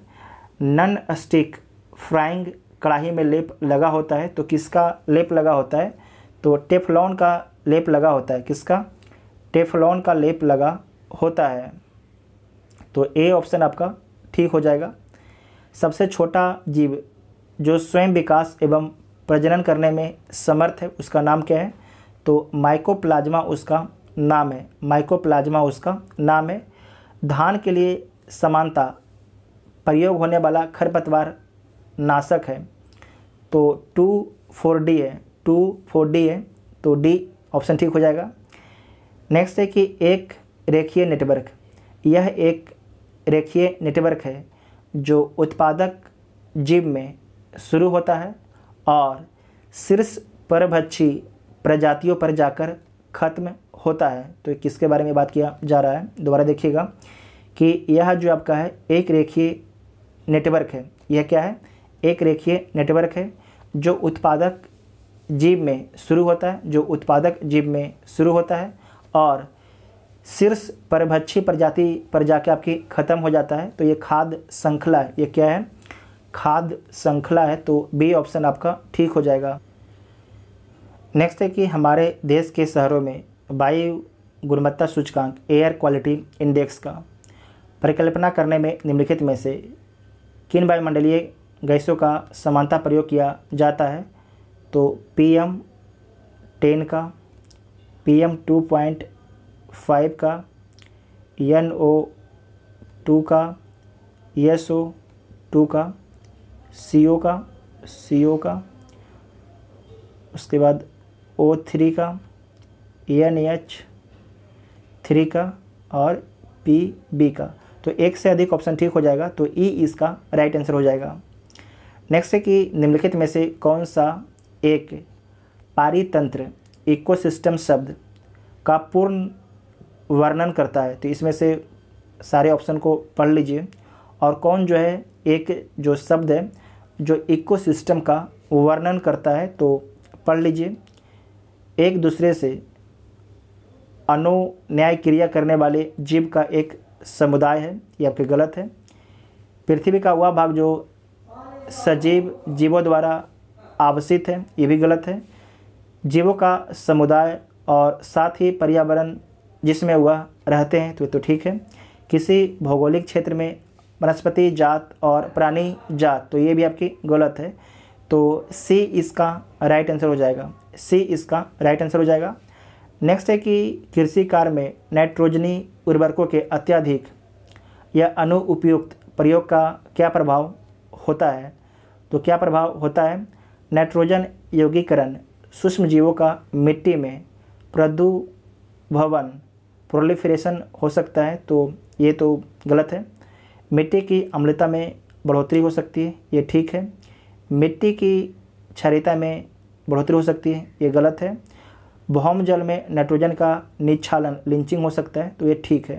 नन स्टिक फ्राइंग कढ़ाई में लेप लगा होता है तो किसका लेप लगा होता है तो टेफलॉन का लेप लगा होता है किसका टेफलॉन का लेप लगा होता है तो ए ऑप्शन आपका ठीक हो जाएगा सबसे छोटा जीव जो स्वयं विकास एवं प्रजनन करने में समर्थ है उसका नाम क्या है तो माइकोप्लाज्मा उसका नाम है माइकोप्लाज्मा उसका नाम है धान के लिए समानता प्रयोग होने वाला खरपतवार नाशक है तो टू फोर डी है टू फोर डी है तो डी ऑप्शन ठीक हो जाएगा नेक्स्ट है कि एक रेखीय नेटवर्क यह एक रेखीय नेटवर्क है जो उत्पादक जीव में शुरू होता है और शीर्ष परभक्षी प्रजातियों पर जाकर ख़त्म होता है तो किसके बारे में बात किया जा रहा है दोबारा देखिएगा कि यह जो आपका है एक रेखीय नेटवर्क है यह क्या है एक रेखीय नेटवर्क है जो उत्पादक जीव में शुरू होता है जो उत्पादक जीव में शुरू होता है और शीर्ष परभक्षी प्रजाति पर जाके आपकी ख़त्म हो जाता है तो ये खाद्य श्रृंखला है ये क्या है खाद्य श्रृंखला है तो बी ऑप्शन आपका ठीक हो जाएगा नेक्स्ट है कि हमारे देश के शहरों में वायु गुणवत्ता सूचकांक एयर क्वालिटी इंडेक्स का परिकल्पना करने में निम्नलिखित में से किन वायुमंडलीय गैसों का समानता प्रयोग किया जाता है तो पी एम टेन का P M two point five का एन ओ टू का एस ओ टू का सी ओ का सी ओ का उसके बाद ओ थ्री का एन एच थ्री का और पी बी का तो एक से अधिक ऑप्शन ठीक हो जाएगा तो ई e इसका राइट आंसर हो जाएगा नेक्स्ट है कि निम्नलिखित में से कौन सा एक पारितंत्र इकोसिस्टम शब्द का पूर्ण वर्णन करता है तो इसमें से सारे ऑप्शन को पढ़ लीजिए और कौन जो है एक जो शब्द है जो इकोसिस्टम का वर्णन करता है तो पढ़ लीजिए एक दूसरे से अनु न्याय क्रिया करने वाले जीव का एक समुदाय है ये आपके गलत है पृथ्वी का वह भाग जो सजीव जीवों द्वारा आवश्यक है ये भी गलत है जीवों का समुदाय और साथ ही पर्यावरण जिसमें वह रहते हैं तो ये तो ठीक है किसी भौगोलिक क्षेत्र में वनस्पति जात और प्राणी जात तो ये भी आपकी गलत है तो सी इसका राइट आंसर हो जाएगा सी इसका राइट आंसर हो जाएगा नेक्स्ट है कि कृषि कार्य में नाइट्रोजनी उर्वरकों के अत्यधिक या अनुपयुक्त प्रयोग का क्या प्रभाव होता है तो क्या प्रभाव होता है नाइट्रोजन योगीकरण सूक्ष्म जीवों का मिट्टी में प्रदुभवन प्रोलिफ्रेशन हो सकता है तो ये तो गलत है मिट्टी की अम्लता में बढ़ोतरी हो सकती है ये ठीक है मिट्टी की क्षरिता में बढ़ोतरी हो सकती है ये गलत है भौम जल में नाइट्रोजन का निच्छालन लिंचिंग हो सकता है तो ये ठीक है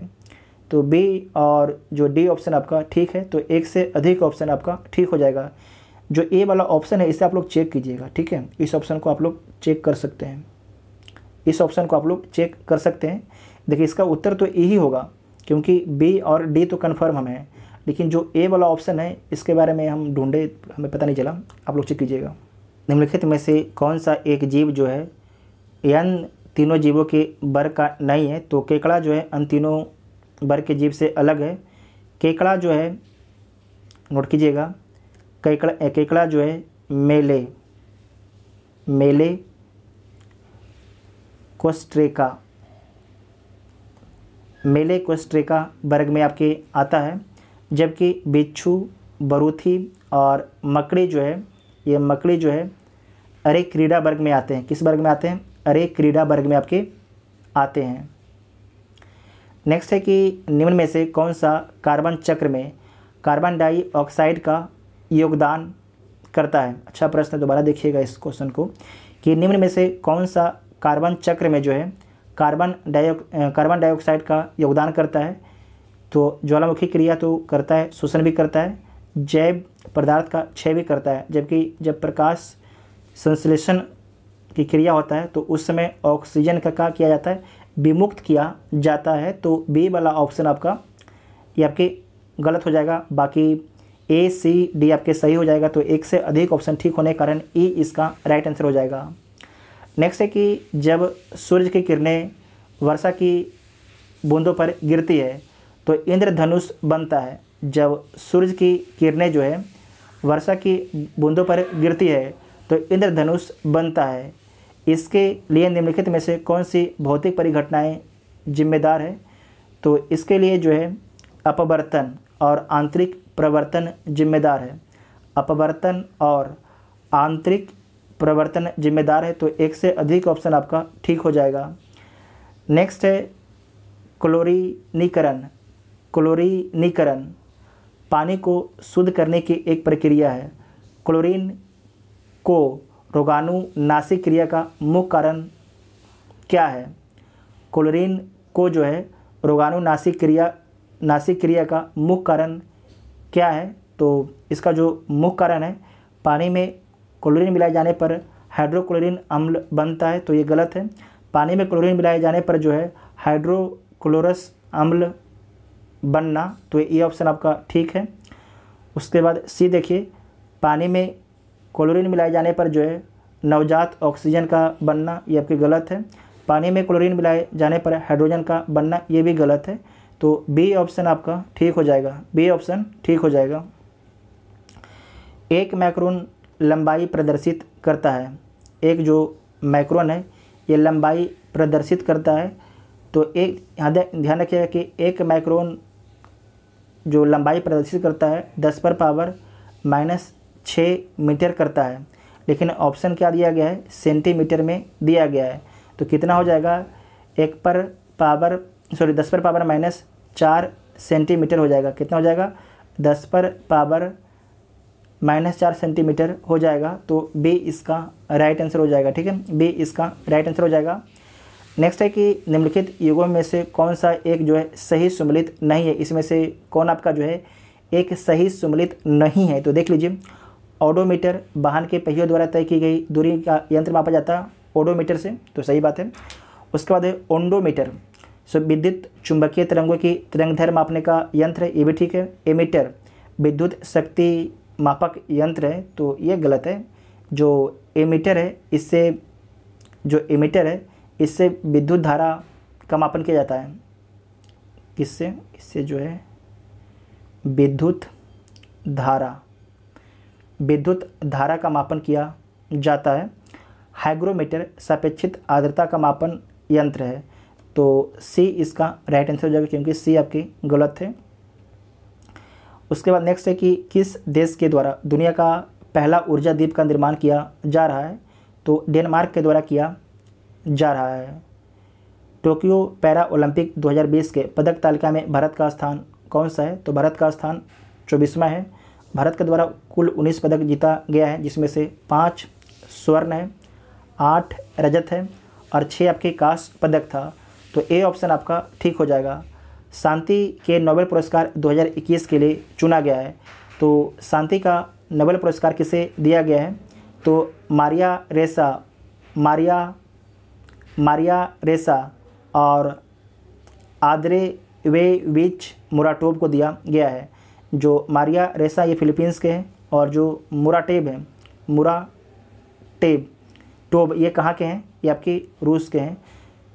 तो बी और जो डी ऑप्शन आपका ठीक है तो एक से अधिक ऑप्शन आपका ठीक हो जाएगा जो ए वाला ऑप्शन है इसे आप लोग चेक कीजिएगा ठीक है इस ऑप्शन को आप लोग चेक कर सकते हैं इस ऑप्शन को आप लोग चेक कर सकते हैं देखिए इसका उत्तर तो ए ही होगा क्योंकि बी और डी तो कन्फर्म हमें लेकिन जो ए वाला ऑप्शन है इसके बारे में हम ढूंढे हमें पता नहीं चला आप लोग चेक कीजिएगा निम्नलिखित में से कौन सा एक जीव जो है यन तीनों जीवों के वर्ग का नहीं है तो केकड़ा जो है अन तीनों वर्ग के जीव से अलग है केकड़ा जो है नोट कीजिएगा केकड़ा केकड़ा जो है मेले मेले कोस्ट्रेका मेले कोस्ट्रेका वर्ग में आपके आता है जबकि बिच्छू बरूथी और मकड़ी जो है ये मकड़ी जो है अरे क्रीडा वर्ग में आते हैं किस वर्ग में आते हैं अरे क्रीडा वर्ग में आपके आते हैं नेक्स्ट है कि निम्न में से कौन सा कार्बन चक्र में कार्बन डाइऑक्साइड का योगदान करता है अच्छा प्रश्न दोबारा देखिएगा इस क्वेश्चन को कि निम्न में से कौन सा कार्बन चक्र में जो है कार्बन डाइऑक कार्बन डाइऑक्साइड का योगदान करता है तो ज्वालामुखी क्रिया तो करता है शोषण भी करता है जैव पदार्थ का क्षय भी करता है जबकि जब प्रकाश संश्लेषण की क्रिया होता है तो उस समय ऑक्सीजन का क्या किया जाता है विमुक्त किया जाता है तो बी वाला ऑप्शन आपका ये आपके गलत हो जाएगा बाकी ए सी डी आपके सही हो जाएगा तो एक से अधिक ऑप्शन ठीक होने के कारण ई e इसका राइट आंसर हो जाएगा नेक्स्ट है कि जब सूर्य की किरणें वर्षा की बूंदों पर गिरती है तो इंद्रधनुष बनता है जब सूर्य की किरणें जो है वर्षा की बूंदों पर गिरती है तो इंद्रधनुष बनता है इसके लिए निम्नलिखित में से कौन सी भौतिक परिघटनाएँ जिम्मेदार है तो इसके लिए जो है अपवर्तन और आंतरिक प्रवर्तन जिम्मेदार है अपवर्तन और आंतरिक प्रवर्तन जिम्मेदार है तो एक से अधिक ऑप्शन आपका ठीक हो जाएगा नेक्स्ट है क्लोरीनीकरण क्लोरीनीकरण पानी को शुद्ध करने की एक प्रक्रिया है क्लोरीन को रोगाणु नासिक क्रिया का मुख्य कारण क्या है क्लोरीन को जो है रोगाणु नासिक क्रिया नासिक क्रिया का मुख्य कारण क्या है तो इसका जो मुख्य कारण है पानी में क्लोरीन मिलाए जाने पर हाइड्रोक्लोरीन अम्ल बनता है तो ये गलत है पानी में क्लोरीन मिलाए जाने पर जो है हाइड्रोक्लोरस अम्ल बनना तो ये ऑप्शन आपका ठीक है उसके बाद सी देखिए पानी में क्लोरीन मिलाए जाने पर जो है नवजात ऑक्सीजन का बनना ये आपके गलत है पानी में क्लोरीन मिलाए जाने पर हाइड्रोजन का बनना ये भी गलत है तो बी ऑप्शन आपका ठीक हो जाएगा बी ऑप्शन ठीक हो जाएगा एक मैक्रोन लंबाई प्रदर्शित करता है एक जो मैक्रोन है ये लंबाई प्रदर्शित करता है तो एक यहाँ ध्यान रखिएगा कि एक माइक्रोन जो लंबाई प्रदर्शित करता है दस पर पावर माइनस छः मीटर करता है लेकिन ऑप्शन क्या दिया गया है सेंटीमीटर में दिया गया है तो कितना हो जाएगा एक पर पावर सॉरी दस पर पावर माइनस चार सेंटीमीटर हो जाएगा कितना हो जाएगा दस पर पावर माइनस चार सेंटीमीटर हो जाएगा तो बी इसका राइट आंसर हो जाएगा ठीक है बी इसका राइट आंसर हो जाएगा नेक्स्ट है कि निम्नलिखित युगों में से कौन सा एक जो है सही सुमिलित नहीं है इसमें से कौन आपका जो है एक सही सुमिलित नहीं है तो देख लीजिए ऑडोमीटर वाहन के पहियों द्वारा तय की गई दूरी का यंत्र मापा जाता है ओडोमीटर से तो सही बात है उसके बाद है ओंडोमीटर सो विद्युत चुंबकीय तरंगों की तिरंगधर मापने का यंत्र है ये भी ठीक है एमीटर विद्युत शक्ति मापक यंत्र है तो ये गलत है जो एमीटर है इससे जो एमीटर है इससे विद्युत धारा का मापन किया जाता है किससे इससे जो है विद्युत धारा विद्युत धारा का मापन किया जाता है हाइग्रोमीटर सापेक्षित आर्द्रता का मापन यंत्र है तो सी इसका राइट आंसर हो जाएगा क्योंकि सी आपकी गलत है उसके बाद नेक्स्ट है कि किस देश के द्वारा दुनिया का पहला ऊर्जा द्वीप का निर्माण किया जा रहा है तो डेनमार्क के द्वारा किया जा रहा है टोक्यो पैरा ओलंपिक 2020 के पदक तालिका में भारत का स्थान कौन सा है तो भारत का स्थान चौबीसवा है भारत के द्वारा कुल 19 पदक जीता गया है जिसमें से पाँच स्वर्ण है आठ रजत है और छः आपके कांस पदक था तो ए ऑप्शन आपका ठीक हो जाएगा शांति के नोबेल पुरस्कार 2021 के लिए चुना गया है तो शांति का नोबेल पुरस्कार किसे दिया गया है तो मारिया रेसा मारिया मारिया रेसा और आदरे वे विच मोराटोब को दिया गया है जो मारिया रेसा ये फ़िलीपींस के हैं और जो मुराटेब हैं मुरा टेब टोब ये कहाँ के हैं ये आपकी रूस के हैं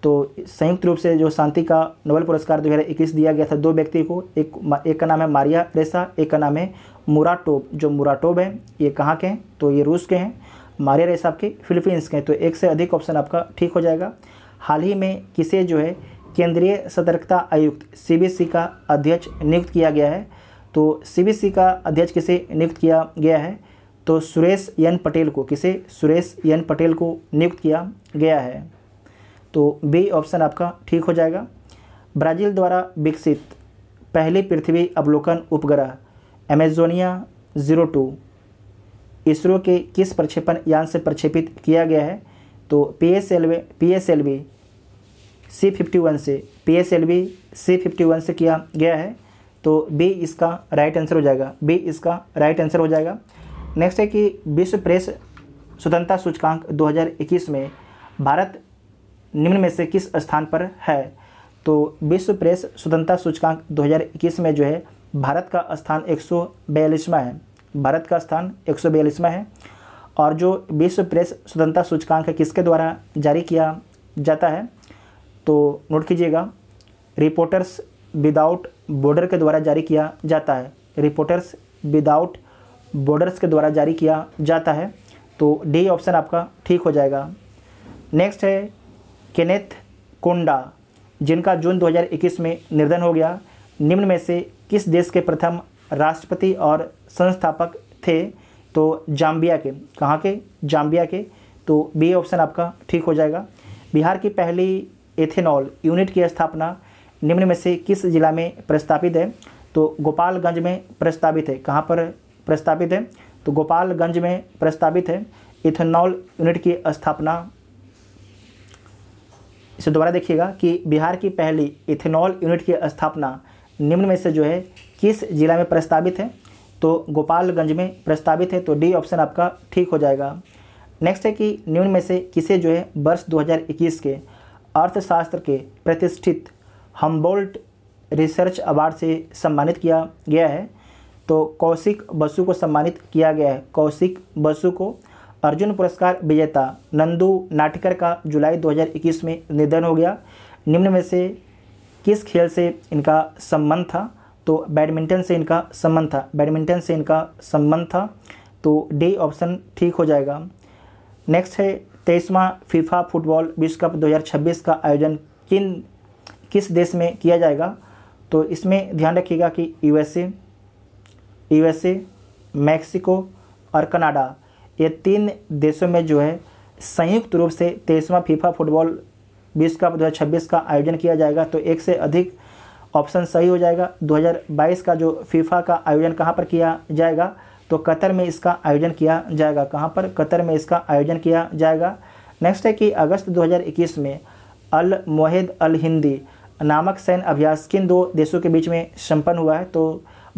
तो संयुक्त रूप से जो शांति का नोबेल पुरस्कार दो दिया गया था दो व्यक्ति को एक एक का नाम है मारिया रेसा एक का नाम है मुराटोब जो मुराटोब हैं ये कहाँ के हैं तो ये रूस के हैं मारिया रेसा आपके फिलीपींस के हैं तो एक से अधिक ऑप्शन आपका ठीक हो जाएगा हाल ही में किसे जो है केंद्रीय सतर्कता आयुक्त सी का अध्यक्ष नियुक्त किया गया है तो सीबीसी का अध्यक्ष किसे नियुक्त किया गया है तो सुरेश एन पटेल को किसे सुरेश एन पटेल को नियुक्त किया गया है तो बी ऑप्शन आपका ठीक हो जाएगा ब्राज़ील द्वारा विकसित पहली पृथ्वी अवलोकन उपग्रह एमेजोनिया ज़ीरो टू इसरो के किस प्रक्षेपण यान से प्रक्षेपित किया गया है तो P S L V P S L V C fifty one से P S L V C fifty one से किया गया है तो बी इसका राइट आंसर हो जाएगा बी इसका राइट आंसर हो जाएगा नेक्स्ट है कि विश्व प्रेस स्वतंत्रता सूचकांक 2021 में भारत निम्न में से किस स्थान पर है तो विश्व प्रेस स्वतंत्रता सूचकांक 2021 में जो है भारत का स्थान एक है भारत का स्थान एक है और जो विश्व प्रेस स्वतंत्रता सूचकांक है किसके द्वारा जारी किया जाता है तो नोट कीजिएगा रिपोर्टर्स विदाउट बॉर्डर के द्वारा जारी किया जाता है रिपोर्टर्स विदाउट बॉर्डर्स के द्वारा जारी किया जाता है तो डी ऑप्शन आपका ठीक हो जाएगा नेक्स्ट है केनेथ कोंडा जिनका जून 2021 में निर्धन हो गया निम्न में से किस देश के प्रथम राष्ट्रपति और संस्थापक थे तो जाम्बिया के कहाँ के जाम्बिया के तो बी ऑप्शन आपका ठीक हो जाएगा बिहार की पहली एथेनॉल यूनिट की स्थापना निम्न में से किस जिला में प्रस्तापित है तो गोपालगंज में प्रस्तावित है कहाँ पर प्रस्तावित है तो गोपालगंज में प्रस्तावित है इथेनॉल यूनिट की स्थापना इसे दोबारा देखिएगा कि बिहार की पहली इथेनॉल यूनिट की स्थापना निम्न में से जो है किस जिला में प्रस्तावित है तो गोपालगंज में प्रस्तावित है तो डी ऑप्शन आपका ठीक हो जाएगा नेक्स्ट है कि निम्न में से किसे जो है वर्ष 2021 के अर्थशास्त्र के प्रतिष्ठित हम्बोल्ट रिसर्च अवार्ड से सम्मानित किया गया है तो कौशिक बसु को सम्मानित किया गया है कौशिक बसु को अर्जुन पुरस्कार विजेता नंदू नाटकर का जुलाई 2021 में निधन हो गया निम्न में से किस खेल से इनका संबंध था तो बैडमिंटन से इनका संबंध था बैडमिंटन से इनका संबंध था तो डी ऑप्शन ठीक हो जाएगा नेक्स्ट है तेईसवा फीफा फुटबॉल विश्व कप 2026 का आयोजन किन किस देश में किया जाएगा तो इसमें ध्यान रखिएगा कि यूएसए यूएसए मैक्सिको और कनाडा ये तीन देशों में जो है संयुक्त रूप से तेईसवा फीफा फुटबॉल विश्व कप छब्बीस का आयोजन किया जाएगा तो एक से अधिक ऑप्शन सही हो जाएगा 2022 का जो फीफा का आयोजन कहाँ पर किया जाएगा तो कतर में इसका आयोजन किया जाएगा कहाँ पर कतर में इसका आयोजन किया जाएगा नेक्स्ट है कि अगस्त 2021 में अल मोहिद अल हिंदी नामक सैन्य अभ्यास किन दो देशों के बीच में संपन्न हुआ है तो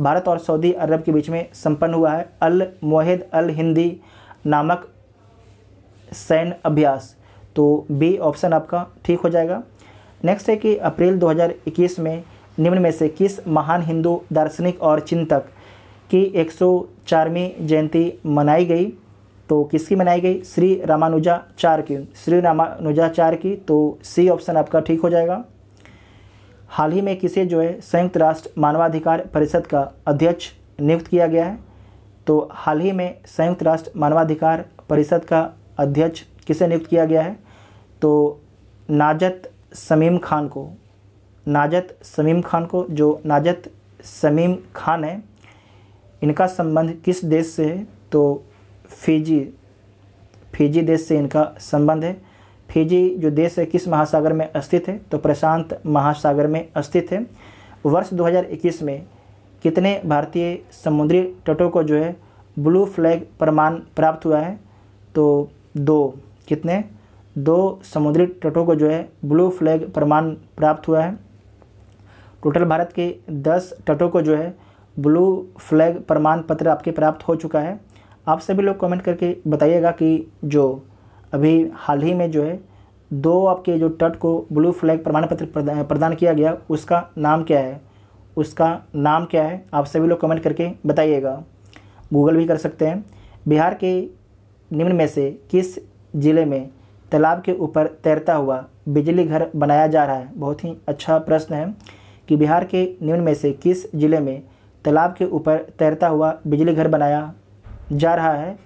भारत और सऊदी अरब के बीच में संपन्न हुआ है अल मोहद अल हिंदी नामक सैन्य अभ्यास तो बी ऑप्शन आपका ठीक हो जाएगा नेक्स्ट है कि अप्रैल 2021 में निम्न में से किस महान हिंदू दार्शनिक और चिंतक की 104वीं जयंती मनाई गई तो किसकी मनाई गई श्री रामानुजाचार्य की श्री रामानुजाचार्य की तो सी ऑप्शन आपका ठीक हो जाएगा हाल ही में किसे जो है संयुक्त राष्ट्र मानवाधिकार परिषद का अध्यक्ष नियुक्त किया गया है तो हाल ही में संयुक्त राष्ट्र मानवाधिकार परिषद का अध्यक्ष किसे नियुक्त किया गया है तो नाजत समीम खान को नाजत समीम खान को जो नाजत समीम खान है इनका संबंध किस देश से है तो फिजी फिजी देश से इनका संबंध है फिजी जो देश है किस महासागर में स्थित है तो प्रशांत महासागर में स्थित है वर्ष 2021 में कितने भारतीय समुद्री तटों को जो है ब्लू फ्लैग प्रमाण प्राप्त हुआ है तो दो कितने दो समुद्री तटों को जो है ब्लू फ्लैग प्रमाण प्राप्त हुआ है टोटल भारत के दस तटों को जो है ब्लू फ्लैग प्रमाण पत्र आपके प्राप्त हो चुका है आप सभी लोग कमेंट करके बताइएगा कि जो अभी हाल ही में जो है दो आपके जो तट को ब्लू फ्लैग प्रमाण पत्र प्रदान किया गया उसका नाम क्या है उसका नाम क्या है आप सभी लोग कमेंट करके बताइएगा गूगल भी कर सकते हैं बिहार के निम्न में से किस ज़िले में तालाब के ऊपर तैरता हुआ बिजली घर बनाया जा रहा है बहुत ही अच्छा प्रश्न है कि बिहार के निम्न में से किस ज़िले में तालाब के ऊपर तैरता हुआ बिजली घर बनाया जा रहा है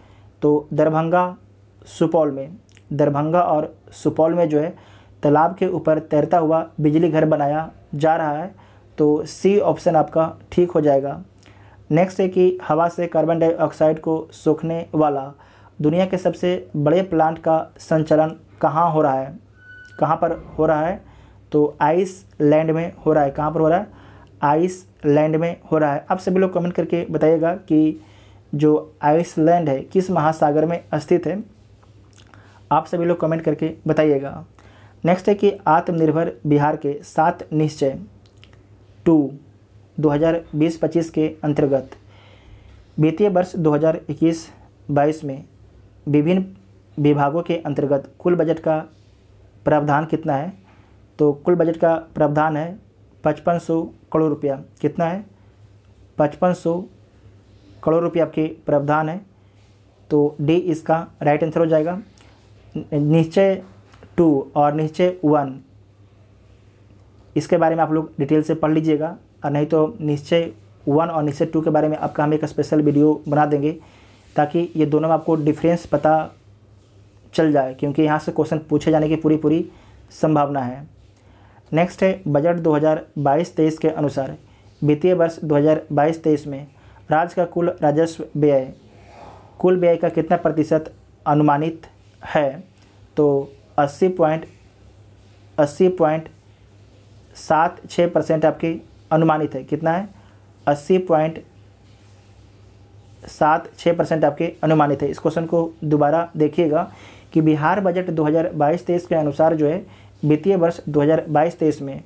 तो दरभंगा सुपौल में दरभंगा और सुपौल में जो है तालाब के ऊपर तैरता हुआ बिजली घर बनाया जा रहा है तो सी ऑप्शन आपका ठीक हो जाएगा नेक्स्ट है कि हवा से कार्बन डाइऑक्साइड को सोखने वाला दुनिया के सबसे बड़े प्लांट का संचालन कहाँ हो रहा है कहाँ पर हो रहा है तो आइस लैंड में हो रहा है कहाँ पर हो रहा है आइस लैंड में हो रहा है आप सभी लोग कमेंट करके बताइएगा कि जो आइस लैंड है किस महासागर में स्थित है आप सभी लोग कमेंट करके बताइएगा नेक्स्ट है कि आत्मनिर्भर बिहार के सात निश्चय टू 2020-25 के अंतर्गत वित्तीय वर्ष 2021-22 में विभिन्न विभागों के अंतर्गत कुल बजट का प्रावधान कितना है तो कुल बजट का प्रावधान है 5500 करोड़ रुपया कितना है 5500 करोड़ रुपया आपके प्रावधान है तो डी इसका राइट आंसर हो जाएगा नीचे टू और नीचे वन इसके बारे में आप लोग डिटेल से पढ़ लीजिएगा और नहीं तो निश्चय वन और निश्चय टू के बारे में आपका हम एक स्पेशल वीडियो बना देंगे ताकि ये दोनों में आपको डिफरेंस पता चल जाए क्योंकि यहाँ से क्वेश्चन पूछे जाने की पूरी पूरी संभावना है नेक्स्ट है बजट 2022-23 के अनुसार वित्तीय वर्ष 2022-23 में राज्य का कुल राजस्व व्यय कुल व्यय का कितना प्रतिशत अनुमानित है तो अस्सी पॉइंट अस्सी पॉइंट सात छः परसेंट आपकी अनुमानित है कितना है अस्सी पॉइंट सात छः परसेंट आपके अनुमानित है इस क्वेश्चन को दोबारा देखिएगा कि बिहार बजट 2022-23 के अनुसार जो है वित्तीय वर्ष 2022-23 में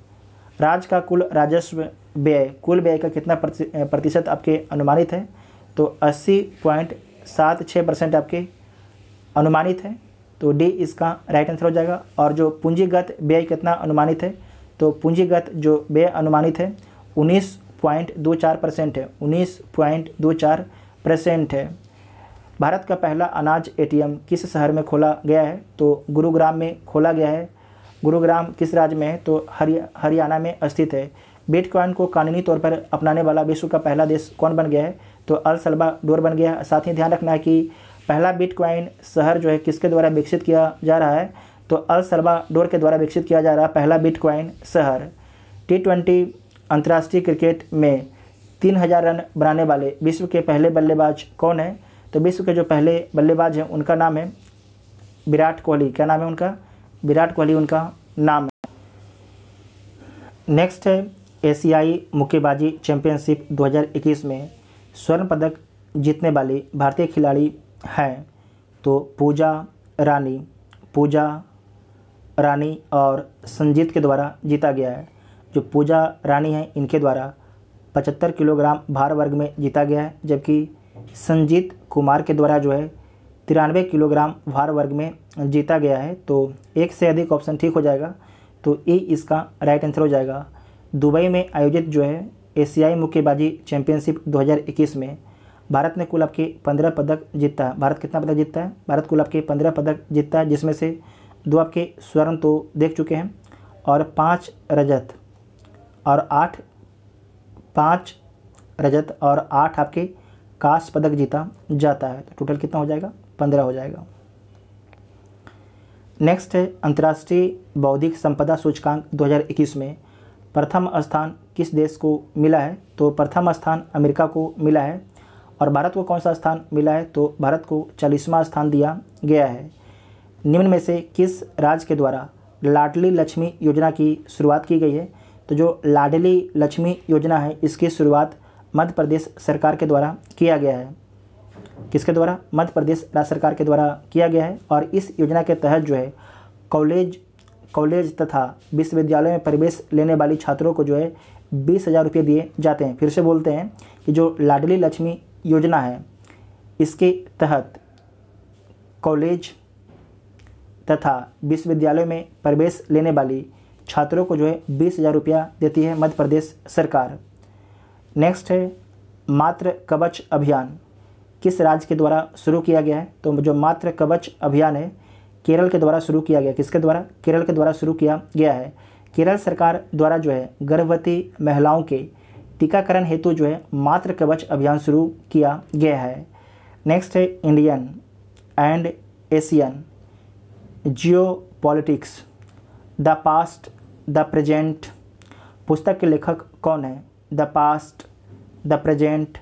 राज्य का कुल राजस्व व्यय कुल व्यय का कितना प्रतिशत आपके अनुमानित है तो अस्सी पॉइंट सात छः परसेंट आपके अनुमानित है तो डी इसका राइट आंसर हो जाएगा और जो पूंजीगत व्यय कितना अनुमानित है तो पूंजीगत जो व्यय अनुमानित है उन्नीस पॉइंट दो चार परसेंट है उन्नीस पॉइंट दो चार परसेंट है भारत का पहला अनाज एटीएम किस शहर में खोला गया है तो गुरुग्राम में खोला गया है गुरुग्राम किस राज्य में है तो हरिया हरियाणा में स्थित है बिटकॉइन को कानूनी तौर पर अपनाने वाला विश्व का पहला देश कौन बन गया है तो अल डोर बन गया है साथ ही ध्यान रखना है कि पहला बिटकॉइन शहर जो है किसके द्वारा विकसित किया जा रहा है तो अल डोर के द्वारा विकसित किया जा रहा है पहला बिटकॉइन शहर टी ट्वेंटी अंतर्राष्ट्रीय क्रिकेट में तीन हज़ार रन बनाने वाले विश्व के पहले बल्लेबाज कौन है तो विश्व के जो पहले बल्लेबाज हैं उनका नाम है विराट कोहली क्या नाम है उनका विराट कोहली उनका नाम है नेक्स्ट है एशियाई मुक्केबाजी चैंपियनशिप 2021 में स्वर्ण पदक जीतने वाले भारतीय खिलाड़ी है तो पूजा रानी पूजा रानी और संजीत के द्वारा जीता गया है जो पूजा रानी है इनके द्वारा 75 किलोग्राम भार वर्ग में जीता गया है जबकि संजीत कुमार के द्वारा जो है तिरानवे किलोग्राम भार वर्ग में जीता गया है तो एक से अधिक ऑप्शन ठीक हो जाएगा तो ई इसका राइट आंसर हो जाएगा दुबई में आयोजित जो है एशियाई मुक्केबाजी चैंपियनशिप 2021 में भारत ने कुल आपके पंद्रह पदक जीता है भारत कितना पदक जीतता है भारत कुल आपके पंद्रह पदक जीतता है जिसमें से दो आपके स्वर्ण तो देख चुके हैं और पाँच रजत और आठ पाँच रजत और आठ आपके कांस्य पदक जीता जाता है तो टोटल कितना हो जाएगा पंद्रह हो जाएगा नेक्स्ट है अंतर्राष्ट्रीय बौद्धिक संपदा सूचकांक 2021 में प्रथम स्थान किस देश को मिला है तो प्रथम स्थान अमेरिका को मिला है और भारत को कौन सा स्थान मिला है तो भारत को चालीसवां स्थान दिया गया है निम्न में से किस राज्य के द्वारा लाडली लक्ष्मी योजना की शुरुआत की गई है तो जो लाडली लक्ष्मी योजना है इसकी शुरुआत मध्य प्रदेश सरकार के द्वारा किया गया है किसके द्वारा मध्य प्रदेश राज्य सरकार के द्वारा किया गया है और इस योजना के तहत जो है कॉलेज कॉलेज तथा विश्वविद्यालय में प्रवेश लेने वाली छात्रों को जो है बीस हज़ार रुपये दिए जाते हैं फिर से बोलते हैं कि जो लाडली लक्ष्मी योजना है इसके तहत कॉलेज तथा विश्वविद्यालय में प्रवेश लेने वाली छात्रों को जो है बीस हज़ार रुपया देती है मध्य प्रदेश सरकार नेक्स्ट है मात्र कवच अभियान किस राज्य के द्वारा शुरू किया गया है तो जो मात्र कवच अभियान है केरल के द्वारा शुरू किया गया किसके द्वारा केरल के द्वारा शुरू किया गया है केरल सरकार द्वारा जो है गर्भवती महिलाओं के टीकाकरण हेतु जो है मात्र कवच अभियान शुरू किया गया है नेक्स्ट है Indian and Asian geopolitics the past the present पुस्तक के लेखक कौन है द पास्ट द प्रेजेंट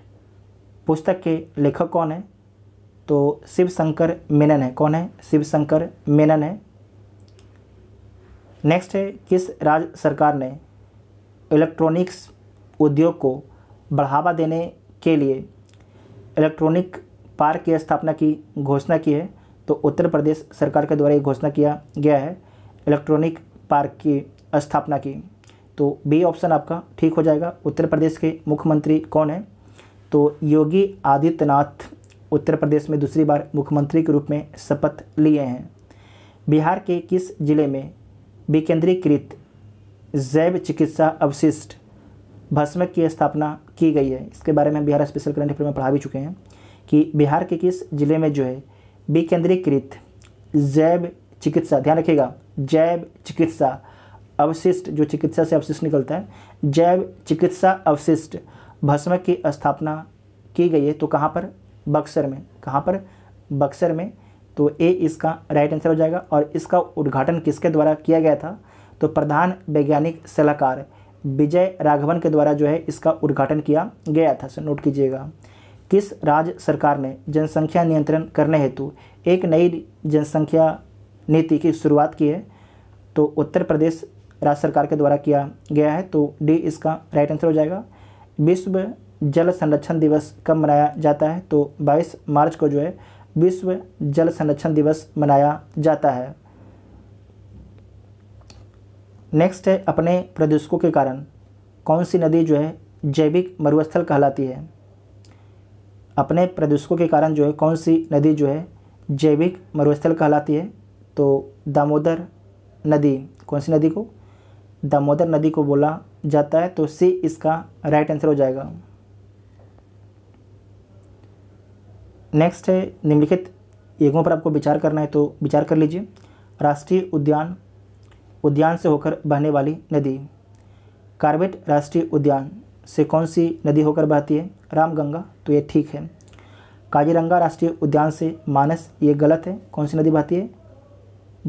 पुस्तक के लेखक कौन है तो शिव शंकर मेनन है कौन है शिव शंकर मेनन है नेक्स्ट है किस राज्य सरकार ने इलेक्ट्रॉनिक्स उद्योग को बढ़ावा देने के लिए इलेक्ट्रॉनिक पार्क की स्थापना की घोषणा की है तो उत्तर प्रदेश सरकार के द्वारा ये घोषणा किया गया है इलेक्ट्रॉनिक पार्क की स्थापना की तो बी ऑप्शन आपका ठीक हो जाएगा उत्तर प्रदेश के मुख्यमंत्री कौन है तो योगी आदित्यनाथ उत्तर प्रदेश में दूसरी बार मुख्यमंत्री के रूप में शपथ लिए हैं बिहार के किस जिले में विकेंद्रीकृत जैव चिकित्सा अवशिष्ट भस्मक की स्थापना की गई है इसके बारे में बिहार स्पेशल करंट अफेयर में पढ़ा भी चुके हैं कि बिहार के किस जिले में जो है विकेंद्रीकृत जैव चिकित्सा ध्यान रखिएगा जैव चिकित्सा अवशिष्ट जो चिकित्सा से अवशिष्ट निकलता है जैव चिकित्सा अवशिष्ट भस्मक की स्थापना की गई है तो कहाँ पर बक्सर में कहाँ पर बक्सर में तो ए इसका राइट आंसर हो जाएगा और इसका उद्घाटन किसके द्वारा किया गया था तो प्रधान वैज्ञानिक सलाहकार विजय राघवन के द्वारा जो है इसका उद्घाटन किया गया था नोट कीजिएगा किस राज्य सरकार ने जनसंख्या नियंत्रण करने हेतु एक नई जनसंख्या नीति की शुरुआत की है तो उत्तर प्रदेश राज्य सरकार के द्वारा किया गया है तो डी इसका राइट आंसर हो जाएगा विश्व जल संरक्षण दिवस कब मनाया जाता है तो 22 मार्च को जो है विश्व जल संरक्षण दिवस मनाया जाता है नेक्स्ट है अपने प्रदूषकों के कारण कौन सी नदी जो है जैविक मरुस्थल कहलाती है अपने प्रदूषकों के कारण जो है कौन सी नदी जो है जैविक मरुस्थल कहलाती है तो दामोदर नदी कौन सी नदी को दामोदर नदी को बोला जाता है तो सी इसका राइट आंसर हो जाएगा नेक्स्ट है निम्नलिखित यज्ञों पर आपको विचार करना है तो विचार कर लीजिए राष्ट्रीय उद्यान उद्यान से होकर बहने वाली नदी कार्बेट राष्ट्रीय उद्यान से कौन सी नदी होकर बहती है रामगंगा तो ये ठीक है काजीरंगा राष्ट्रीय उद्यान से मानस ये गलत है कौन सी नदी बहती है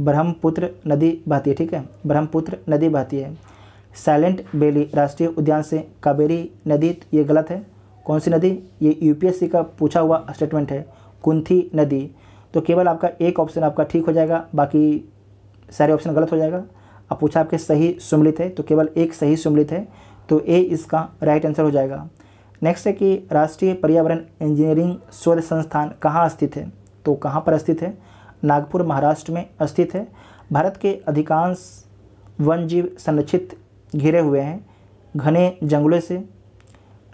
ब्रह्मपुत्र नदी बहती है ठीक है ब्रह्मपुत्र नदी बहती है साइलेंट बेली राष्ट्रीय उद्यान से कावेरी नदी ये गलत है कौन सी नदी ये यूपीएससी का पूछा हुआ स्टेटमेंट है कुंथी नदी तो केवल आपका एक ऑप्शन आपका ठीक हो जाएगा बाकी सारे ऑप्शन गलत हो जाएगा अब पूछा आपके सही सुमिलित है तो केवल एक सही सुमिलित है तो ए इसका राइट आंसर हो जाएगा नेक्स्ट है कि राष्ट्रीय पर्यावरण इंजीनियरिंग शोध संस्थान कहाँ स्थित है तो कहाँ पर स्थित है नागपुर महाराष्ट्र में स्थित है भारत के अधिकांश वन जीव संरक्षित घिरे हुए हैं घने जंगलों से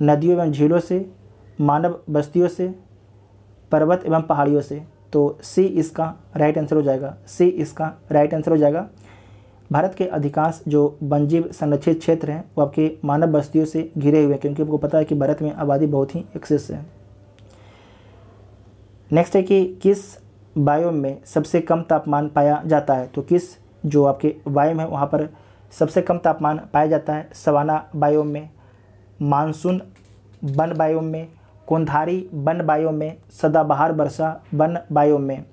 नदियों एवं झीलों से मानव बस्तियों से पर्वत एवं पहाड़ियों से तो सी इसका राइट आंसर हो जाएगा सी इसका राइट आंसर हो जाएगा भारत के अधिकांश जो वनजीव संरक्षित क्षेत्र हैं वो आपके मानव बस्तियों से घिरे हुए हैं क्योंकि आपको पता है कि भारत में आबादी बहुत ही एक्सेस है नेक्स्ट है कि किस बायोम में सबसे कम तापमान पाया जाता है तो किस जो आपके वायु है वहाँ पर सबसे कम तापमान पाया जाता है सवाना बायोम में मानसून वन वायु में कोंधारी वन बायोम में सदाबहार वर्षा वन बायोम में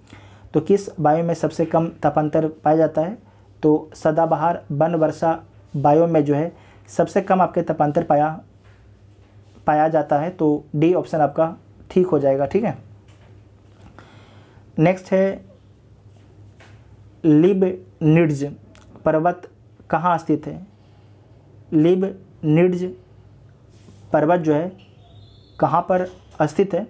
तो किस वायु में सबसे कम तापांतर पाया जाता है तो सदाबहार वन वर्षा बायो में जो है सबसे कम आपके तपांतर पाया पाया जाता है तो डी ऑप्शन आपका ठीक हो जाएगा ठीक है नेक्स्ट है लिब निड्ज पर्वत कहाँ स्थित है लिब निड्ज पर्वत जो है कहाँ पर स्थित है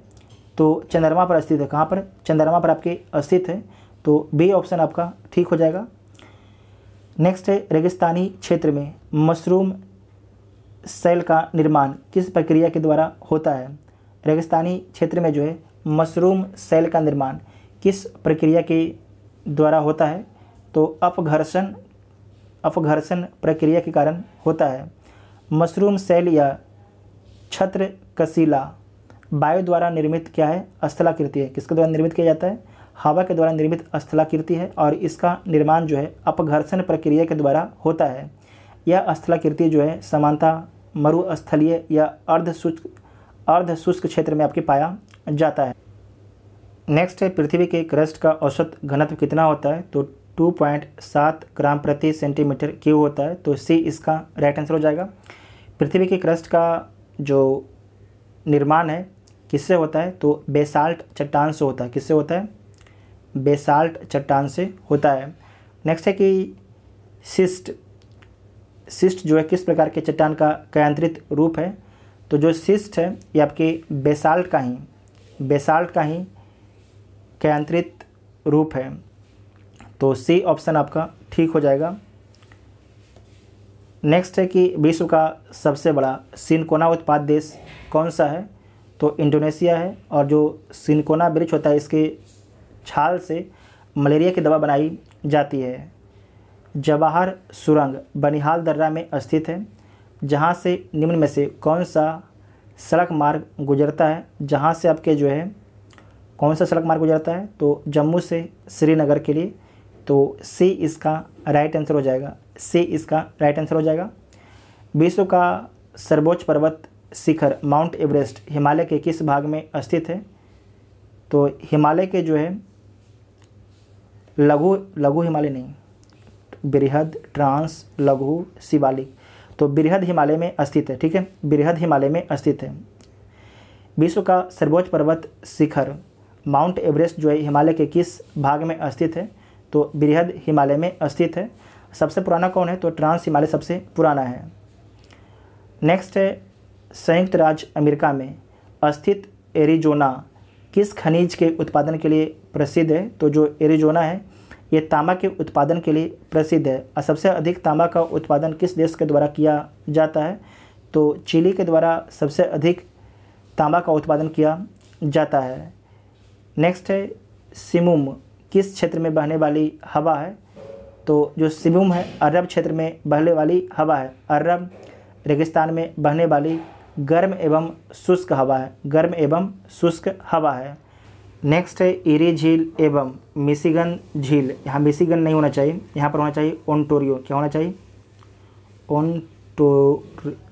तो चंद्रमा पर स्थित है कहाँ पर चंद्रमा पर आपके स्थित है तो बी ऑप्शन आपका ठीक हो जाएगा नेक्स्ट है रेगिस्तानी क्षेत्र में मशरूम सेल का निर्माण किस प्रक्रिया के द्वारा होता है रेगिस्तानी क्षेत्र में जो है मशरूम सेल का निर्माण किस प्रक्रिया के द्वारा होता है तो अपघर्षण अपघर्षण प्रक्रिया के कारण होता है मशरूम सेल या छत्र कसीला वायु द्वारा निर्मित क्या है स्थलाकृति है किसके द्वारा निर्मित किया जाता है हवा के द्वारा निर्मित स्थलाकृति है और इसका निर्माण जो है अपघर्षण प्रक्रिया के द्वारा होता है यह स्थलाकृति जो है समानता मरुस्थलीय या अर्ध शुष्क अर्ध शुष्क क्षेत्र में आपके पाया जाता है नेक्स्ट है पृथ्वी के क्रस्ट का औसत घनत्व कितना होता है तो 2.7 ग्राम प्रति सेंटीमीटर क्यूब होता है तो सी इसका राइट आंसर हो जाएगा पृथ्वी के क्रस्ट का जो निर्माण है किससे होता है तो बेसाल्ट चट्टान से होता है किससे होता है बेसाल्ट चट्टान से होता है नेक्स्ट है कि सिस्ट सिस्ट जो है किस प्रकार के चट्टान का कयांत्रित रूप है तो जो सिस्ट है ये आपके बेसाल्ट का ही बेसाल्ट का ही कयांत्रित रूप है तो सी ऑप्शन आपका ठीक हो जाएगा नेक्स्ट है कि विश्व का सबसे बड़ा सिनकोना उत्पाद देश कौन सा है तो इंडोनेशिया है और जो सिनकोना ब्रिज होता है इसके छाल से मलेरिया की दवा बनाई जाती है जवाहर सुरंग बनिहाल दर्रा में स्थित है जहाँ से निम्न में से कौन सा सड़क मार्ग गुजरता है जहाँ से आपके जो है कौन सा सड़क मार्ग गुजरता है तो जम्मू से श्रीनगर के लिए तो सी इसका राइट आंसर हो जाएगा सी इसका राइट आंसर हो जाएगा विश्व का सर्वोच्च पर्वत शिखर माउंट एवरेस्ट हिमालय के किस भाग में स्थित है तो हिमालय के जो है लघु लघु हिमालय नहीं बृहद ट्रांस लघु शिवालिक तो बृहद हिमालय में स्थित है ठीक है बृहद हिमालय में स्थित है विश्व का सर्वोच्च पर्वत शिखर माउंट एवरेस्ट जो है हिमालय के किस भाग में स्थित है तो बृहद हिमालय में स्थित है सबसे पुराना कौन है तो ट्रांस हिमालय सबसे पुराना है नेक्स्ट है संयुक्त राज्य अमेरिका में अस्थित एरिजोना किस खनिज के उत्पादन के लिए प्रसिद्ध है तो जो एरिजोना है ये तांबा के उत्पादन के लिए प्रसिद्ध है और सबसे अधिक तांबा का उत्पादन किस देश के द्वारा किया जाता है तो चिली के द्वारा सबसे अधिक तांबा का उत्पादन किया जाता है नेक्स्ट है सिमुम किस क्षेत्र में बहने वाली हवा है तो जो सिमुम है अरब क्षेत्र में बहने वाली हवा है अरब रेगिस्तान में बहने वाली गर्म एवं शुष्क हवा है गर्म एवं शुष्क हवा है नेक्स्ट है इरी झील एवं मिशिगन झील यहाँ मिशिगन नहीं होना चाहिए यहाँ पर होना चाहिए ओंटोरियो क्या होना चाहिए ओंटो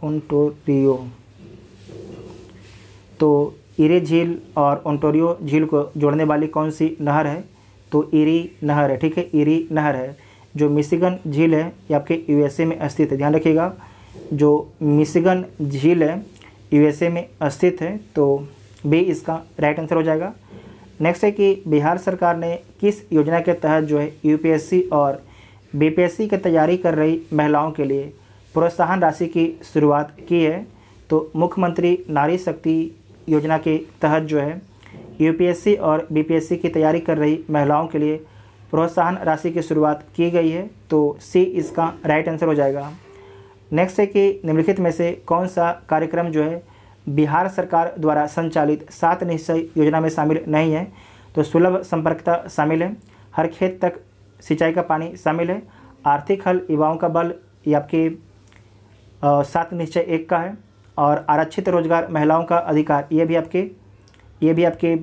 ओंटोरियो तो इरी झील और ओंटोरियो झील को जोड़ने वाली कौन सी नहर है तो इरी नहर है ठीक है इरी नहर है जो मिशिगन झील है ये आपके यूएसए में स्थित है ध्यान रखिएगा जो मिशिगन झील है यूएसए में स्थित है तो बी इसका राइट आंसर हो जाएगा नेक्स्ट है कि बिहार सरकार ने किस योजना के तहत जो है यूपीएससी और बीपीएससी की तैयारी कर रही महिलाओं के लिए प्रोत्साहन राशि की शुरुआत की है तो मुख्यमंत्री नारी शक्ति योजना के तहत जो है यूपीएससी और बीपीएससी की तैयारी कर रही महिलाओं के लिए प्रोत्साहन राशि की शुरुआत की गई है तो सी इसका राइट आंसर हो जाएगा नेक्स्ट है कि निम्नलिखित में से कौन सा कार्यक्रम जो है बिहार सरकार द्वारा संचालित सात निश्चय योजना में शामिल नहीं है तो सुलभ संपर्कता शामिल है हर खेत तक सिंचाई का पानी शामिल है आर्थिक हल युवाओं का बल ये आपके सात निश्चय एक का है और आरक्षित रोजगार महिलाओं का अधिकार ये भी आपके ये भी आपके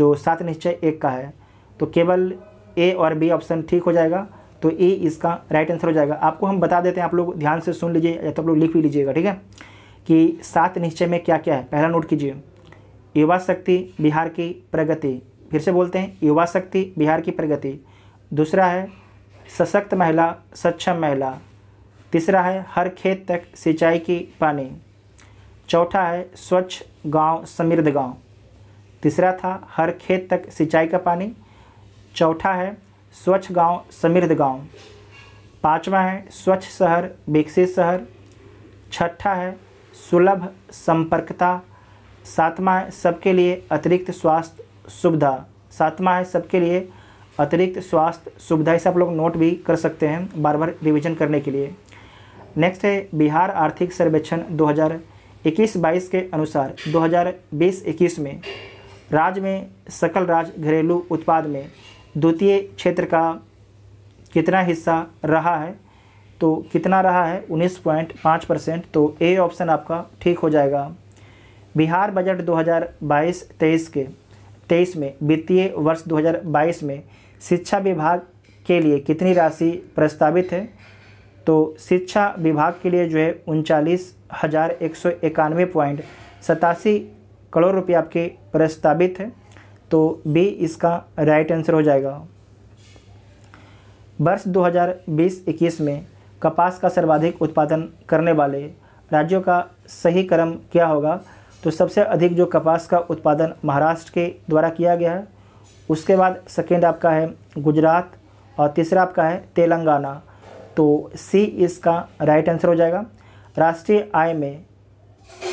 जो सात निश्चय एक का है तो केवल ए और बी ऑप्शन ठीक हो जाएगा तो ए इसका राइट आंसर हो जाएगा आपको हम बता देते हैं आप लोग ध्यान से सुन लीजिए या तो आप लोग लिख भी लीजिएगा ठीक है कि सात निश्चय में क्या क्या है पहला नोट कीजिए युवा शक्ति बिहार की प्रगति फिर से बोलते हैं युवा शक्ति बिहार की प्रगति दूसरा है सशक्त महिला सक्षम महिला तीसरा है हर खेत तक सिंचाई की पानी चौथा है स्वच्छ गांव समृद्ध गांव तीसरा था हर खेत तक सिंचाई का पानी चौथा है स्वच्छ गांव समृद्ध गांव पांचवा है स्वच्छ शहर विकसित शहर छठा है सुलभ संपर्कता सातवां है सबके लिए अतिरिक्त स्वास्थ्य सुविधा सातवां है सबके लिए अतिरिक्त स्वास्थ्य सुविधा इसे आप लोग नोट भी कर सकते हैं बार बार रिवीजन करने के लिए नेक्स्ट है बिहार आर्थिक सर्वेक्षण 2021-22 के अनुसार 2020-21 में राज्य में सकल राज्य घरेलू उत्पाद में द्वितीय क्षेत्र का कितना हिस्सा रहा है तो कितना रहा है उन्नीस पॉइंट पाँच परसेंट तो ए ऑप्शन आपका ठीक हो जाएगा बिहार बजट 2022-23 के 23 में वित्तीय वर्ष 2022 में शिक्षा विभाग के लिए कितनी राशि प्रस्तावित है तो शिक्षा विभाग के लिए जो है उनचालीस हज़ार एक सौ इक्यानवे पॉइंट सतासी करोड़ रुपये आपके प्रस्तावित है तो बी इसका राइट आंसर हो जाएगा वर्ष 2020-21 में कपास का सर्वाधिक उत्पादन करने वाले राज्यों का सही क्रम क्या होगा तो सबसे अधिक जो कपास का उत्पादन महाराष्ट्र के द्वारा किया गया है उसके बाद सेकेंड आपका है गुजरात और तीसरा आपका है तेलंगाना तो सी इसका राइट आंसर हो जाएगा राष्ट्रीय आय में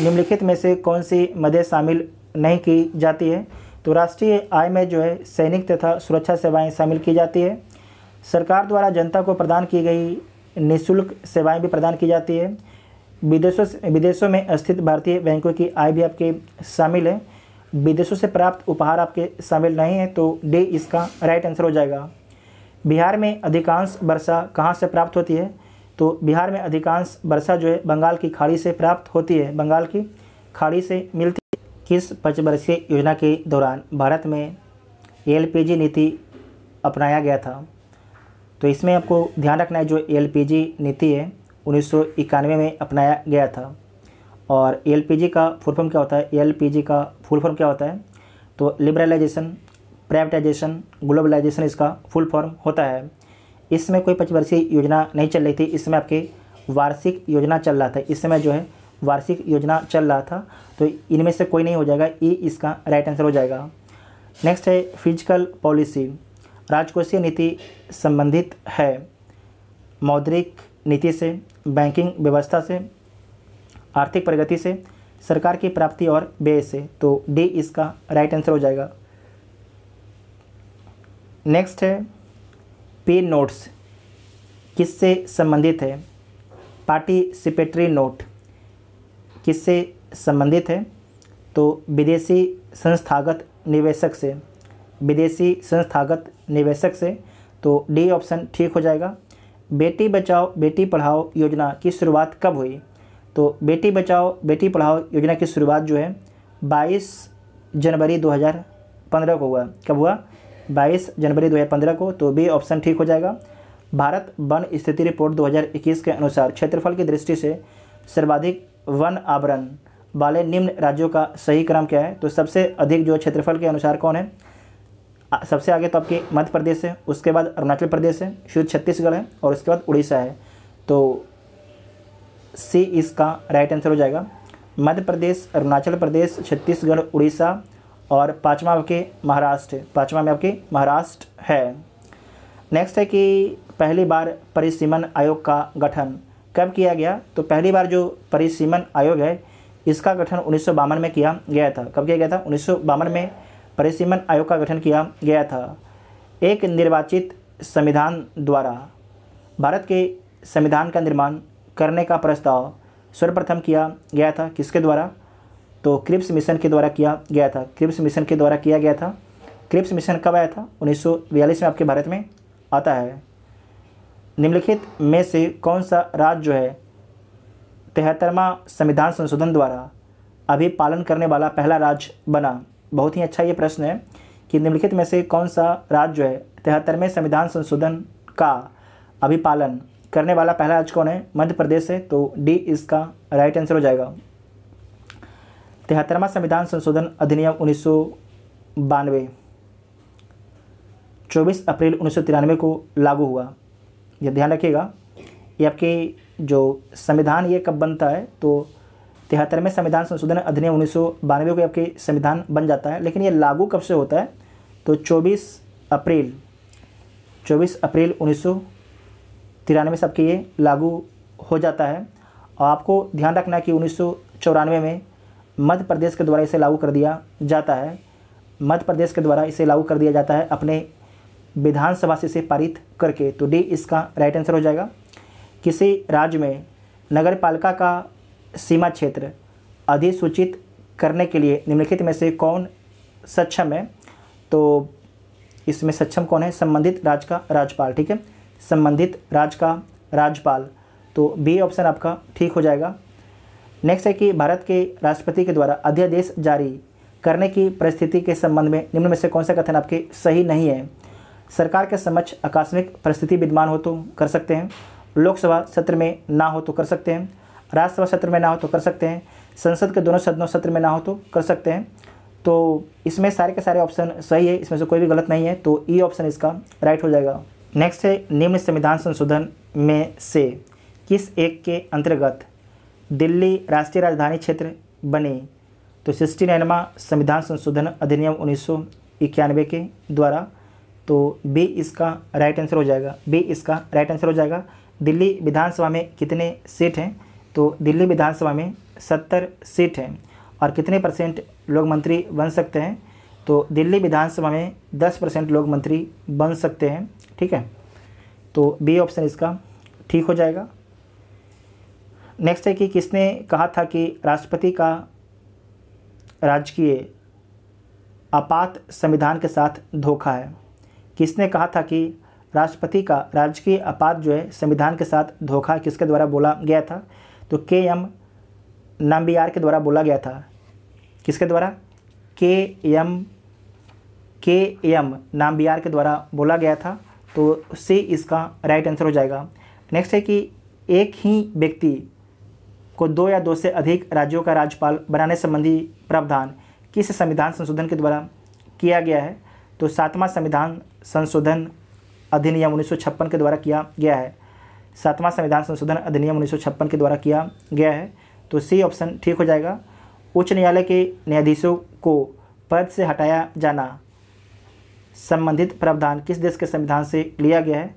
निम्नलिखित में से कौन सी मदें शामिल नहीं की जाती है तो राष्ट्रीय आय में जो है सैनिक तथा सुरक्षा सेवाएं शामिल की जाती है सरकार द्वारा जनता को प्रदान की गई निःशुल्क सेवाएं भी प्रदान की जाती है विदेशों विदेशों में स्थित भारतीय बैंकों की आय भी आपके शामिल है विदेशों से प्राप्त उपहार आपके शामिल नहीं है तो डी इसका राइट आंसर हो जाएगा बिहार में अधिकांश वर्षा कहाँ से प्राप्त होती है तो बिहार में अधिकांश वर्षा जो है बंगाल की खाड़ी से प्राप्त होती है बंगाल की खाड़ी से मिलती किस पंचवर्षीय योजना के दौरान भारत में एलपीजी नीति अपनाया गया था तो इसमें आपको ध्यान रखना है जो एलपीजी नीति है उन्नीस में अपनाया गया था और एलपीजी का फुल फॉर्म क्या होता है एलपीजी का फुल फॉर्म क्या होता है तो लिबरलाइजेशन प्राइवेटाइजेशन ग्लोबलाइजेशन इसका फुल फॉर्म होता है इसमें कोई पंचवर्षीय योजना नहीं चल रही थी इसमें आपकी वार्षिक योजना चल रहा था इस समय जो है वार्षिक योजना चल रहा था तो इनमें से कोई नहीं हो जाएगा ई इसका राइट आंसर हो जाएगा नेक्स्ट है फिजिकल पॉलिसी राजकोषीय नीति संबंधित है मौद्रिक नीति से बैंकिंग व्यवस्था से आर्थिक प्रगति से सरकार की प्राप्ति और व्यय से तो डी इसका राइट आंसर हो जाएगा नेक्स्ट है पे नोट्स किससे संबंधित है पार्टिसिपेटरी नोट किससे संबंधित है तो विदेशी संस्थागत निवेशक से विदेशी संस्थागत निवेशक से तो डी ऑप्शन ठीक हो जाएगा बेटी बचाओ बेटी पढ़ाओ योजना की शुरुआत कब हुई तो बेटी बचाओ बेटी पढ़ाओ योजना की शुरुआत जो है 22 जनवरी 2015 को हुआ कब हुआ 22 जनवरी 2015 को तो बी ऑप्शन ठीक हो जाएगा भारत वन स्थिति रिपोर्ट 2021 के अनुसार क्षेत्रफल की दृष्टि से सर्वाधिक वन आवरण वाले निम्न राज्यों का सही क्रम क्या है तो सबसे अधिक जो क्षेत्रफल के अनुसार कौन है सबसे आगे तो आपके मध्य प्रदेश है उसके बाद अरुणाचल प्रदेश है शुद्ध छत्तीसगढ़ है और उसके बाद उड़ीसा है तो सी इसका राइट आंसर हो जाएगा मध्य प्रदेश अरुणाचल प्रदेश छत्तीसगढ़ उड़ीसा और पाँचवा आपके महाराष्ट्र पाँचवा में आपके महाराष्ट्र है नेक्स्ट है कि पहली बार परिसीमन आयोग का गठन कब किया गया तो पहली बार जो परिसीमन आयोग है इसका गठन उन्नीस में किया गया था कब किया गया था उन्नीस में परिसीमन आयोग का गठन किया गया था एक निर्वाचित संविधान द्वारा भारत के संविधान का निर्माण करने का प्रस्ताव सर्वप्रथम किया गया था किसके द्वारा तो क्रिप्स मिशन के द्वारा किया गया था क्रिप्स मिशन के द्वारा किया गया था क्रिप्स मिशन कब आया था उन्नीस में आपके भारत में आता है निम्नलिखित में से कौन सा राज्य जो है तिहत्तरवा संविधान संशोधन द्वारा अभी पालन करने वाला पहला राज्य बना बहुत ही अच्छा ये प्रश्न है कि निम्नलिखित में से कौन सा राज्य जो है तिहत्तरवें संविधान संशोधन का अभी पालन करने वाला पहला राज्य कौन है मध्य प्रदेश है तो डी इसका राइट आंसर हो जाएगा तिहत्तरवा संविधान संशोधन अधिनियम उन्नीस सौ बानवे चौबीस अप्रैल उन्नीस को लागू हुआ ये ध्यान रखिएगा ये आपकी जो संविधान ये कब बनता है तो तिहत्तरवें संविधान संशोधन अधिनियम उन्नीस सौ बानवे को आपके संविधान बन जाता है लेकिन ये लागू कब से होता है तो 24 अप्रैल 24 अप्रैल उन्नीस सौ तिरानवे से आपके ये लागू हो जाता है और आपको ध्यान रखना है कि उन्नीस सौ चौरानवे में मध्य प्रदेश के द्वारा इसे लागू कर दिया जाता है मध्य प्रदेश के द्वारा इसे लागू कर दिया जाता है अपने विधानसभा से इसे पारित करके तो डी इसका राइट आंसर हो जाएगा किसी राज्य में नगर पालिका का सीमा क्षेत्र अधिसूचित करने के लिए निम्नलिखित में से कौन सक्षम है तो इसमें सक्षम कौन है संबंधित राज्य का राज्यपाल ठीक है संबंधित राज्य का राज्यपाल तो बी ऑप्शन आपका ठीक हो जाएगा नेक्स्ट है कि भारत के राष्ट्रपति के द्वारा अध्यादेश जारी करने की परिस्थिति के संबंध में निम्न में से कौन सा कथन आपके सही नहीं है सरकार के समक्ष आकस्मिक परिस्थिति विद्यमान हो तो कर सकते हैं लोकसभा सत्र में ना हो तो कर सकते हैं राज्यसभा सत्र में ना हो तो कर सकते हैं संसद के दोनों सदनों सत्र में ना हो तो कर सकते हैं तो इसमें सारे के सारे ऑप्शन सही है इसमें से कोई भी गलत नहीं है तो ई ऑप्शन इसका राइट हो जाएगा नेक्स्ट है निम्न संविधान संशोधन में से किस एक के अंतर्गत दिल्ली राष्ट्रीय राजधानी क्षेत्र बने तो सिक्सटी नाइनवा संविधान संशोधन अधिनियम उन्नीस के द्वारा तो बी इसका राइट आंसर हो जाएगा बी इसका राइट आंसर हो जाएगा दिल्ली विधानसभा में कितने सीट हैं तो दिल्ली विधानसभा में सत्तर सीट हैं और कितने परसेंट लोग मंत्री बन सकते हैं तो दिल्ली विधानसभा में दस परसेंट लोग मंत्री बन सकते हैं ठीक है तो बी ऑप्शन इसका ठीक हो जाएगा नेक्स्ट है कि किसने कहा था कि राष्ट्रपति का राजकीय आपात संविधान के साथ धोखा है किसने कहा था कि राष्ट्रपति का राजकीय आपात जो है संविधान के साथ धोखा किसके द्वारा बोला गया था तो के एम नाम्बियार के द्वारा बोला गया था किसके द्वारा के एम के एम नाम्बियार के द्वारा बोला गया था तो सी इसका राइट आंसर हो जाएगा नेक्स्ट है कि एक ही व्यक्ति को दो या दो से अधिक राज्यों का राज्यपाल बनाने संबंधी प्रावधान किस संविधान संशोधन के द्वारा किया गया है तो सातवां संविधान संशोधन अधिनियम उन्नीस के द्वारा किया गया है सातवां संविधान संशोधन अधिनियम उन्नीस के द्वारा किया गया है तो सी ऑप्शन ठीक हो जाएगा उच्च न्यायालय के न्यायाधीशों को पद से हटाया जाना संबंधित प्रावधान किस देश के संविधान से लिया गया है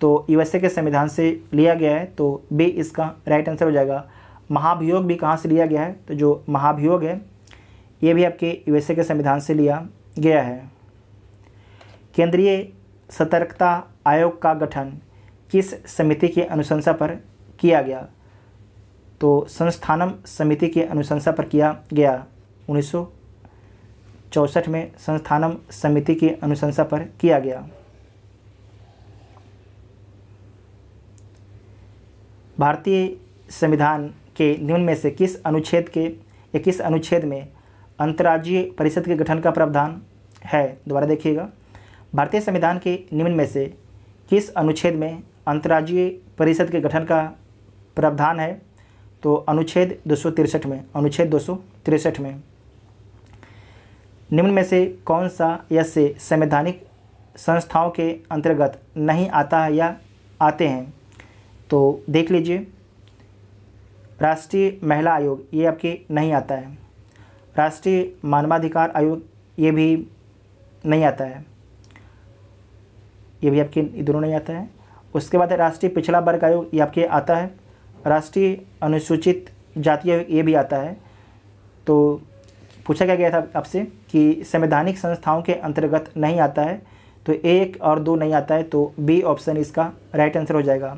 तो यूएसए के संविधान से लिया गया है तो बी इसका राइट आंसर हो जाएगा महाभियोग भी कहाँ से लिया गया है तो जो महाभियोग है ये भी आपके यूएसए के संविधान से लिया गया है केंद्रीय सतर्कता आयोग का गठन किस समिति की अनुशंसा पर किया गया तो संस्थानम समिति की अनुशंसा पर किया गया उन्नीस चौसठ में संस्थानम समिति की अनुशंसा पर किया गया भारतीय संविधान के निम्न में से किस अनुच्छेद के इक्कीस अनुच्छेद में अंतर्राज्यीय परिषद के गठन का प्रावधान है दोबारा देखिएगा भारतीय संविधान के निम्न में से किस अनुच्छेद में अंतर्राज्यीय परिषद के गठन का प्रावधान है तो अनुच्छेद दो में अनुच्छेद दो में निम्न में से कौन सा या से संवैधानिक संस्थाओं के अंतर्गत नहीं आता है या आते हैं तो देख लीजिए राष्ट्रीय महिला आयोग ये आपके नहीं आता है राष्ट्रीय मानवाधिकार आयोग ये भी नहीं आता है ये भी आपके दोनों नहीं आता है उसके बाद राष्ट्रीय पिछड़ा वर्ग आयोग ये आपके आता है राष्ट्रीय अनुसूचित जाति आयोग ये भी आता है तो पूछा क्या गया था आपसे कि संवैधानिक संस्थाओं के अंतर्गत नहीं आता है तो एक और दो नहीं आता है तो बी ऑप्शन इसका राइट आंसर हो जाएगा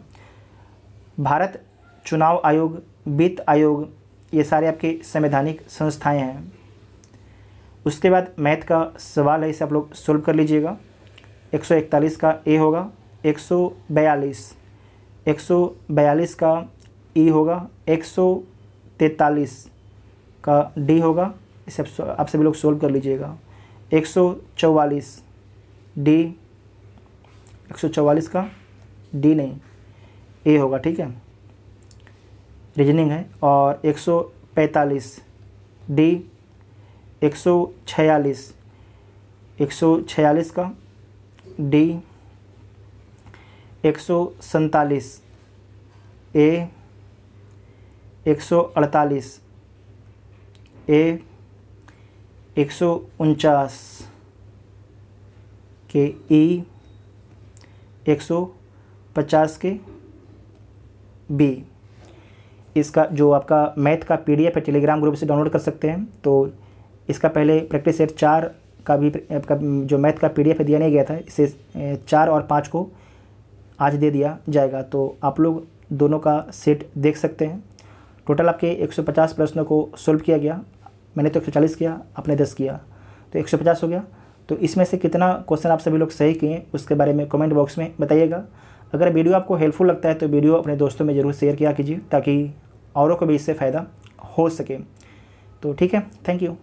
भारत चुनाव आयोग वित्त आयोग ये सारे आपके संवैधानिक संस्थाएं हैं उसके बाद मैथ का सवाल है इसे आप लोग सोल्व कर लीजिएगा 141 का ए होगा 142 142 का ई e होगा 143 का डी होगा इसे आप सभी लोग सोल्व कर लीजिएगा 144 डी 144 का डी नहीं ए होगा ठीक है रीजनिंग है और 145 डी 146 146 का डी एक सौ सैतालीस ए एक सौ अड़तालीस ए एक सौ उनचास के ई एक सौ पचास के बी इसका जो आपका मैथ का पीडीएफ है टेलीग्राम ग्रुप से डाउनलोड कर सकते हैं तो इसका पहले प्रैक्टिस सेट चार का भी का जो मैथ का पीडीएफ दिया नहीं गया था इसे चार और पाँच को आज दे दिया जाएगा तो आप लोग दोनों का सेट देख सकते हैं टोटल आपके 150 प्रश्नों को सोल्व किया गया मैंने तो 140 किया आपने 10 किया तो 150 हो गया तो इसमें से कितना क्वेश्चन आप सभी लोग सही किए उसके बारे में कमेंट बॉक्स में बताइएगा अगर वीडियो आपको हेल्पफुल लगता है तो वीडियो अपने दोस्तों में ज़रूर शेयर किया कीजिए ताकि औरों को भी इससे फ़ायदा हो सके तो ठीक है थैंक यू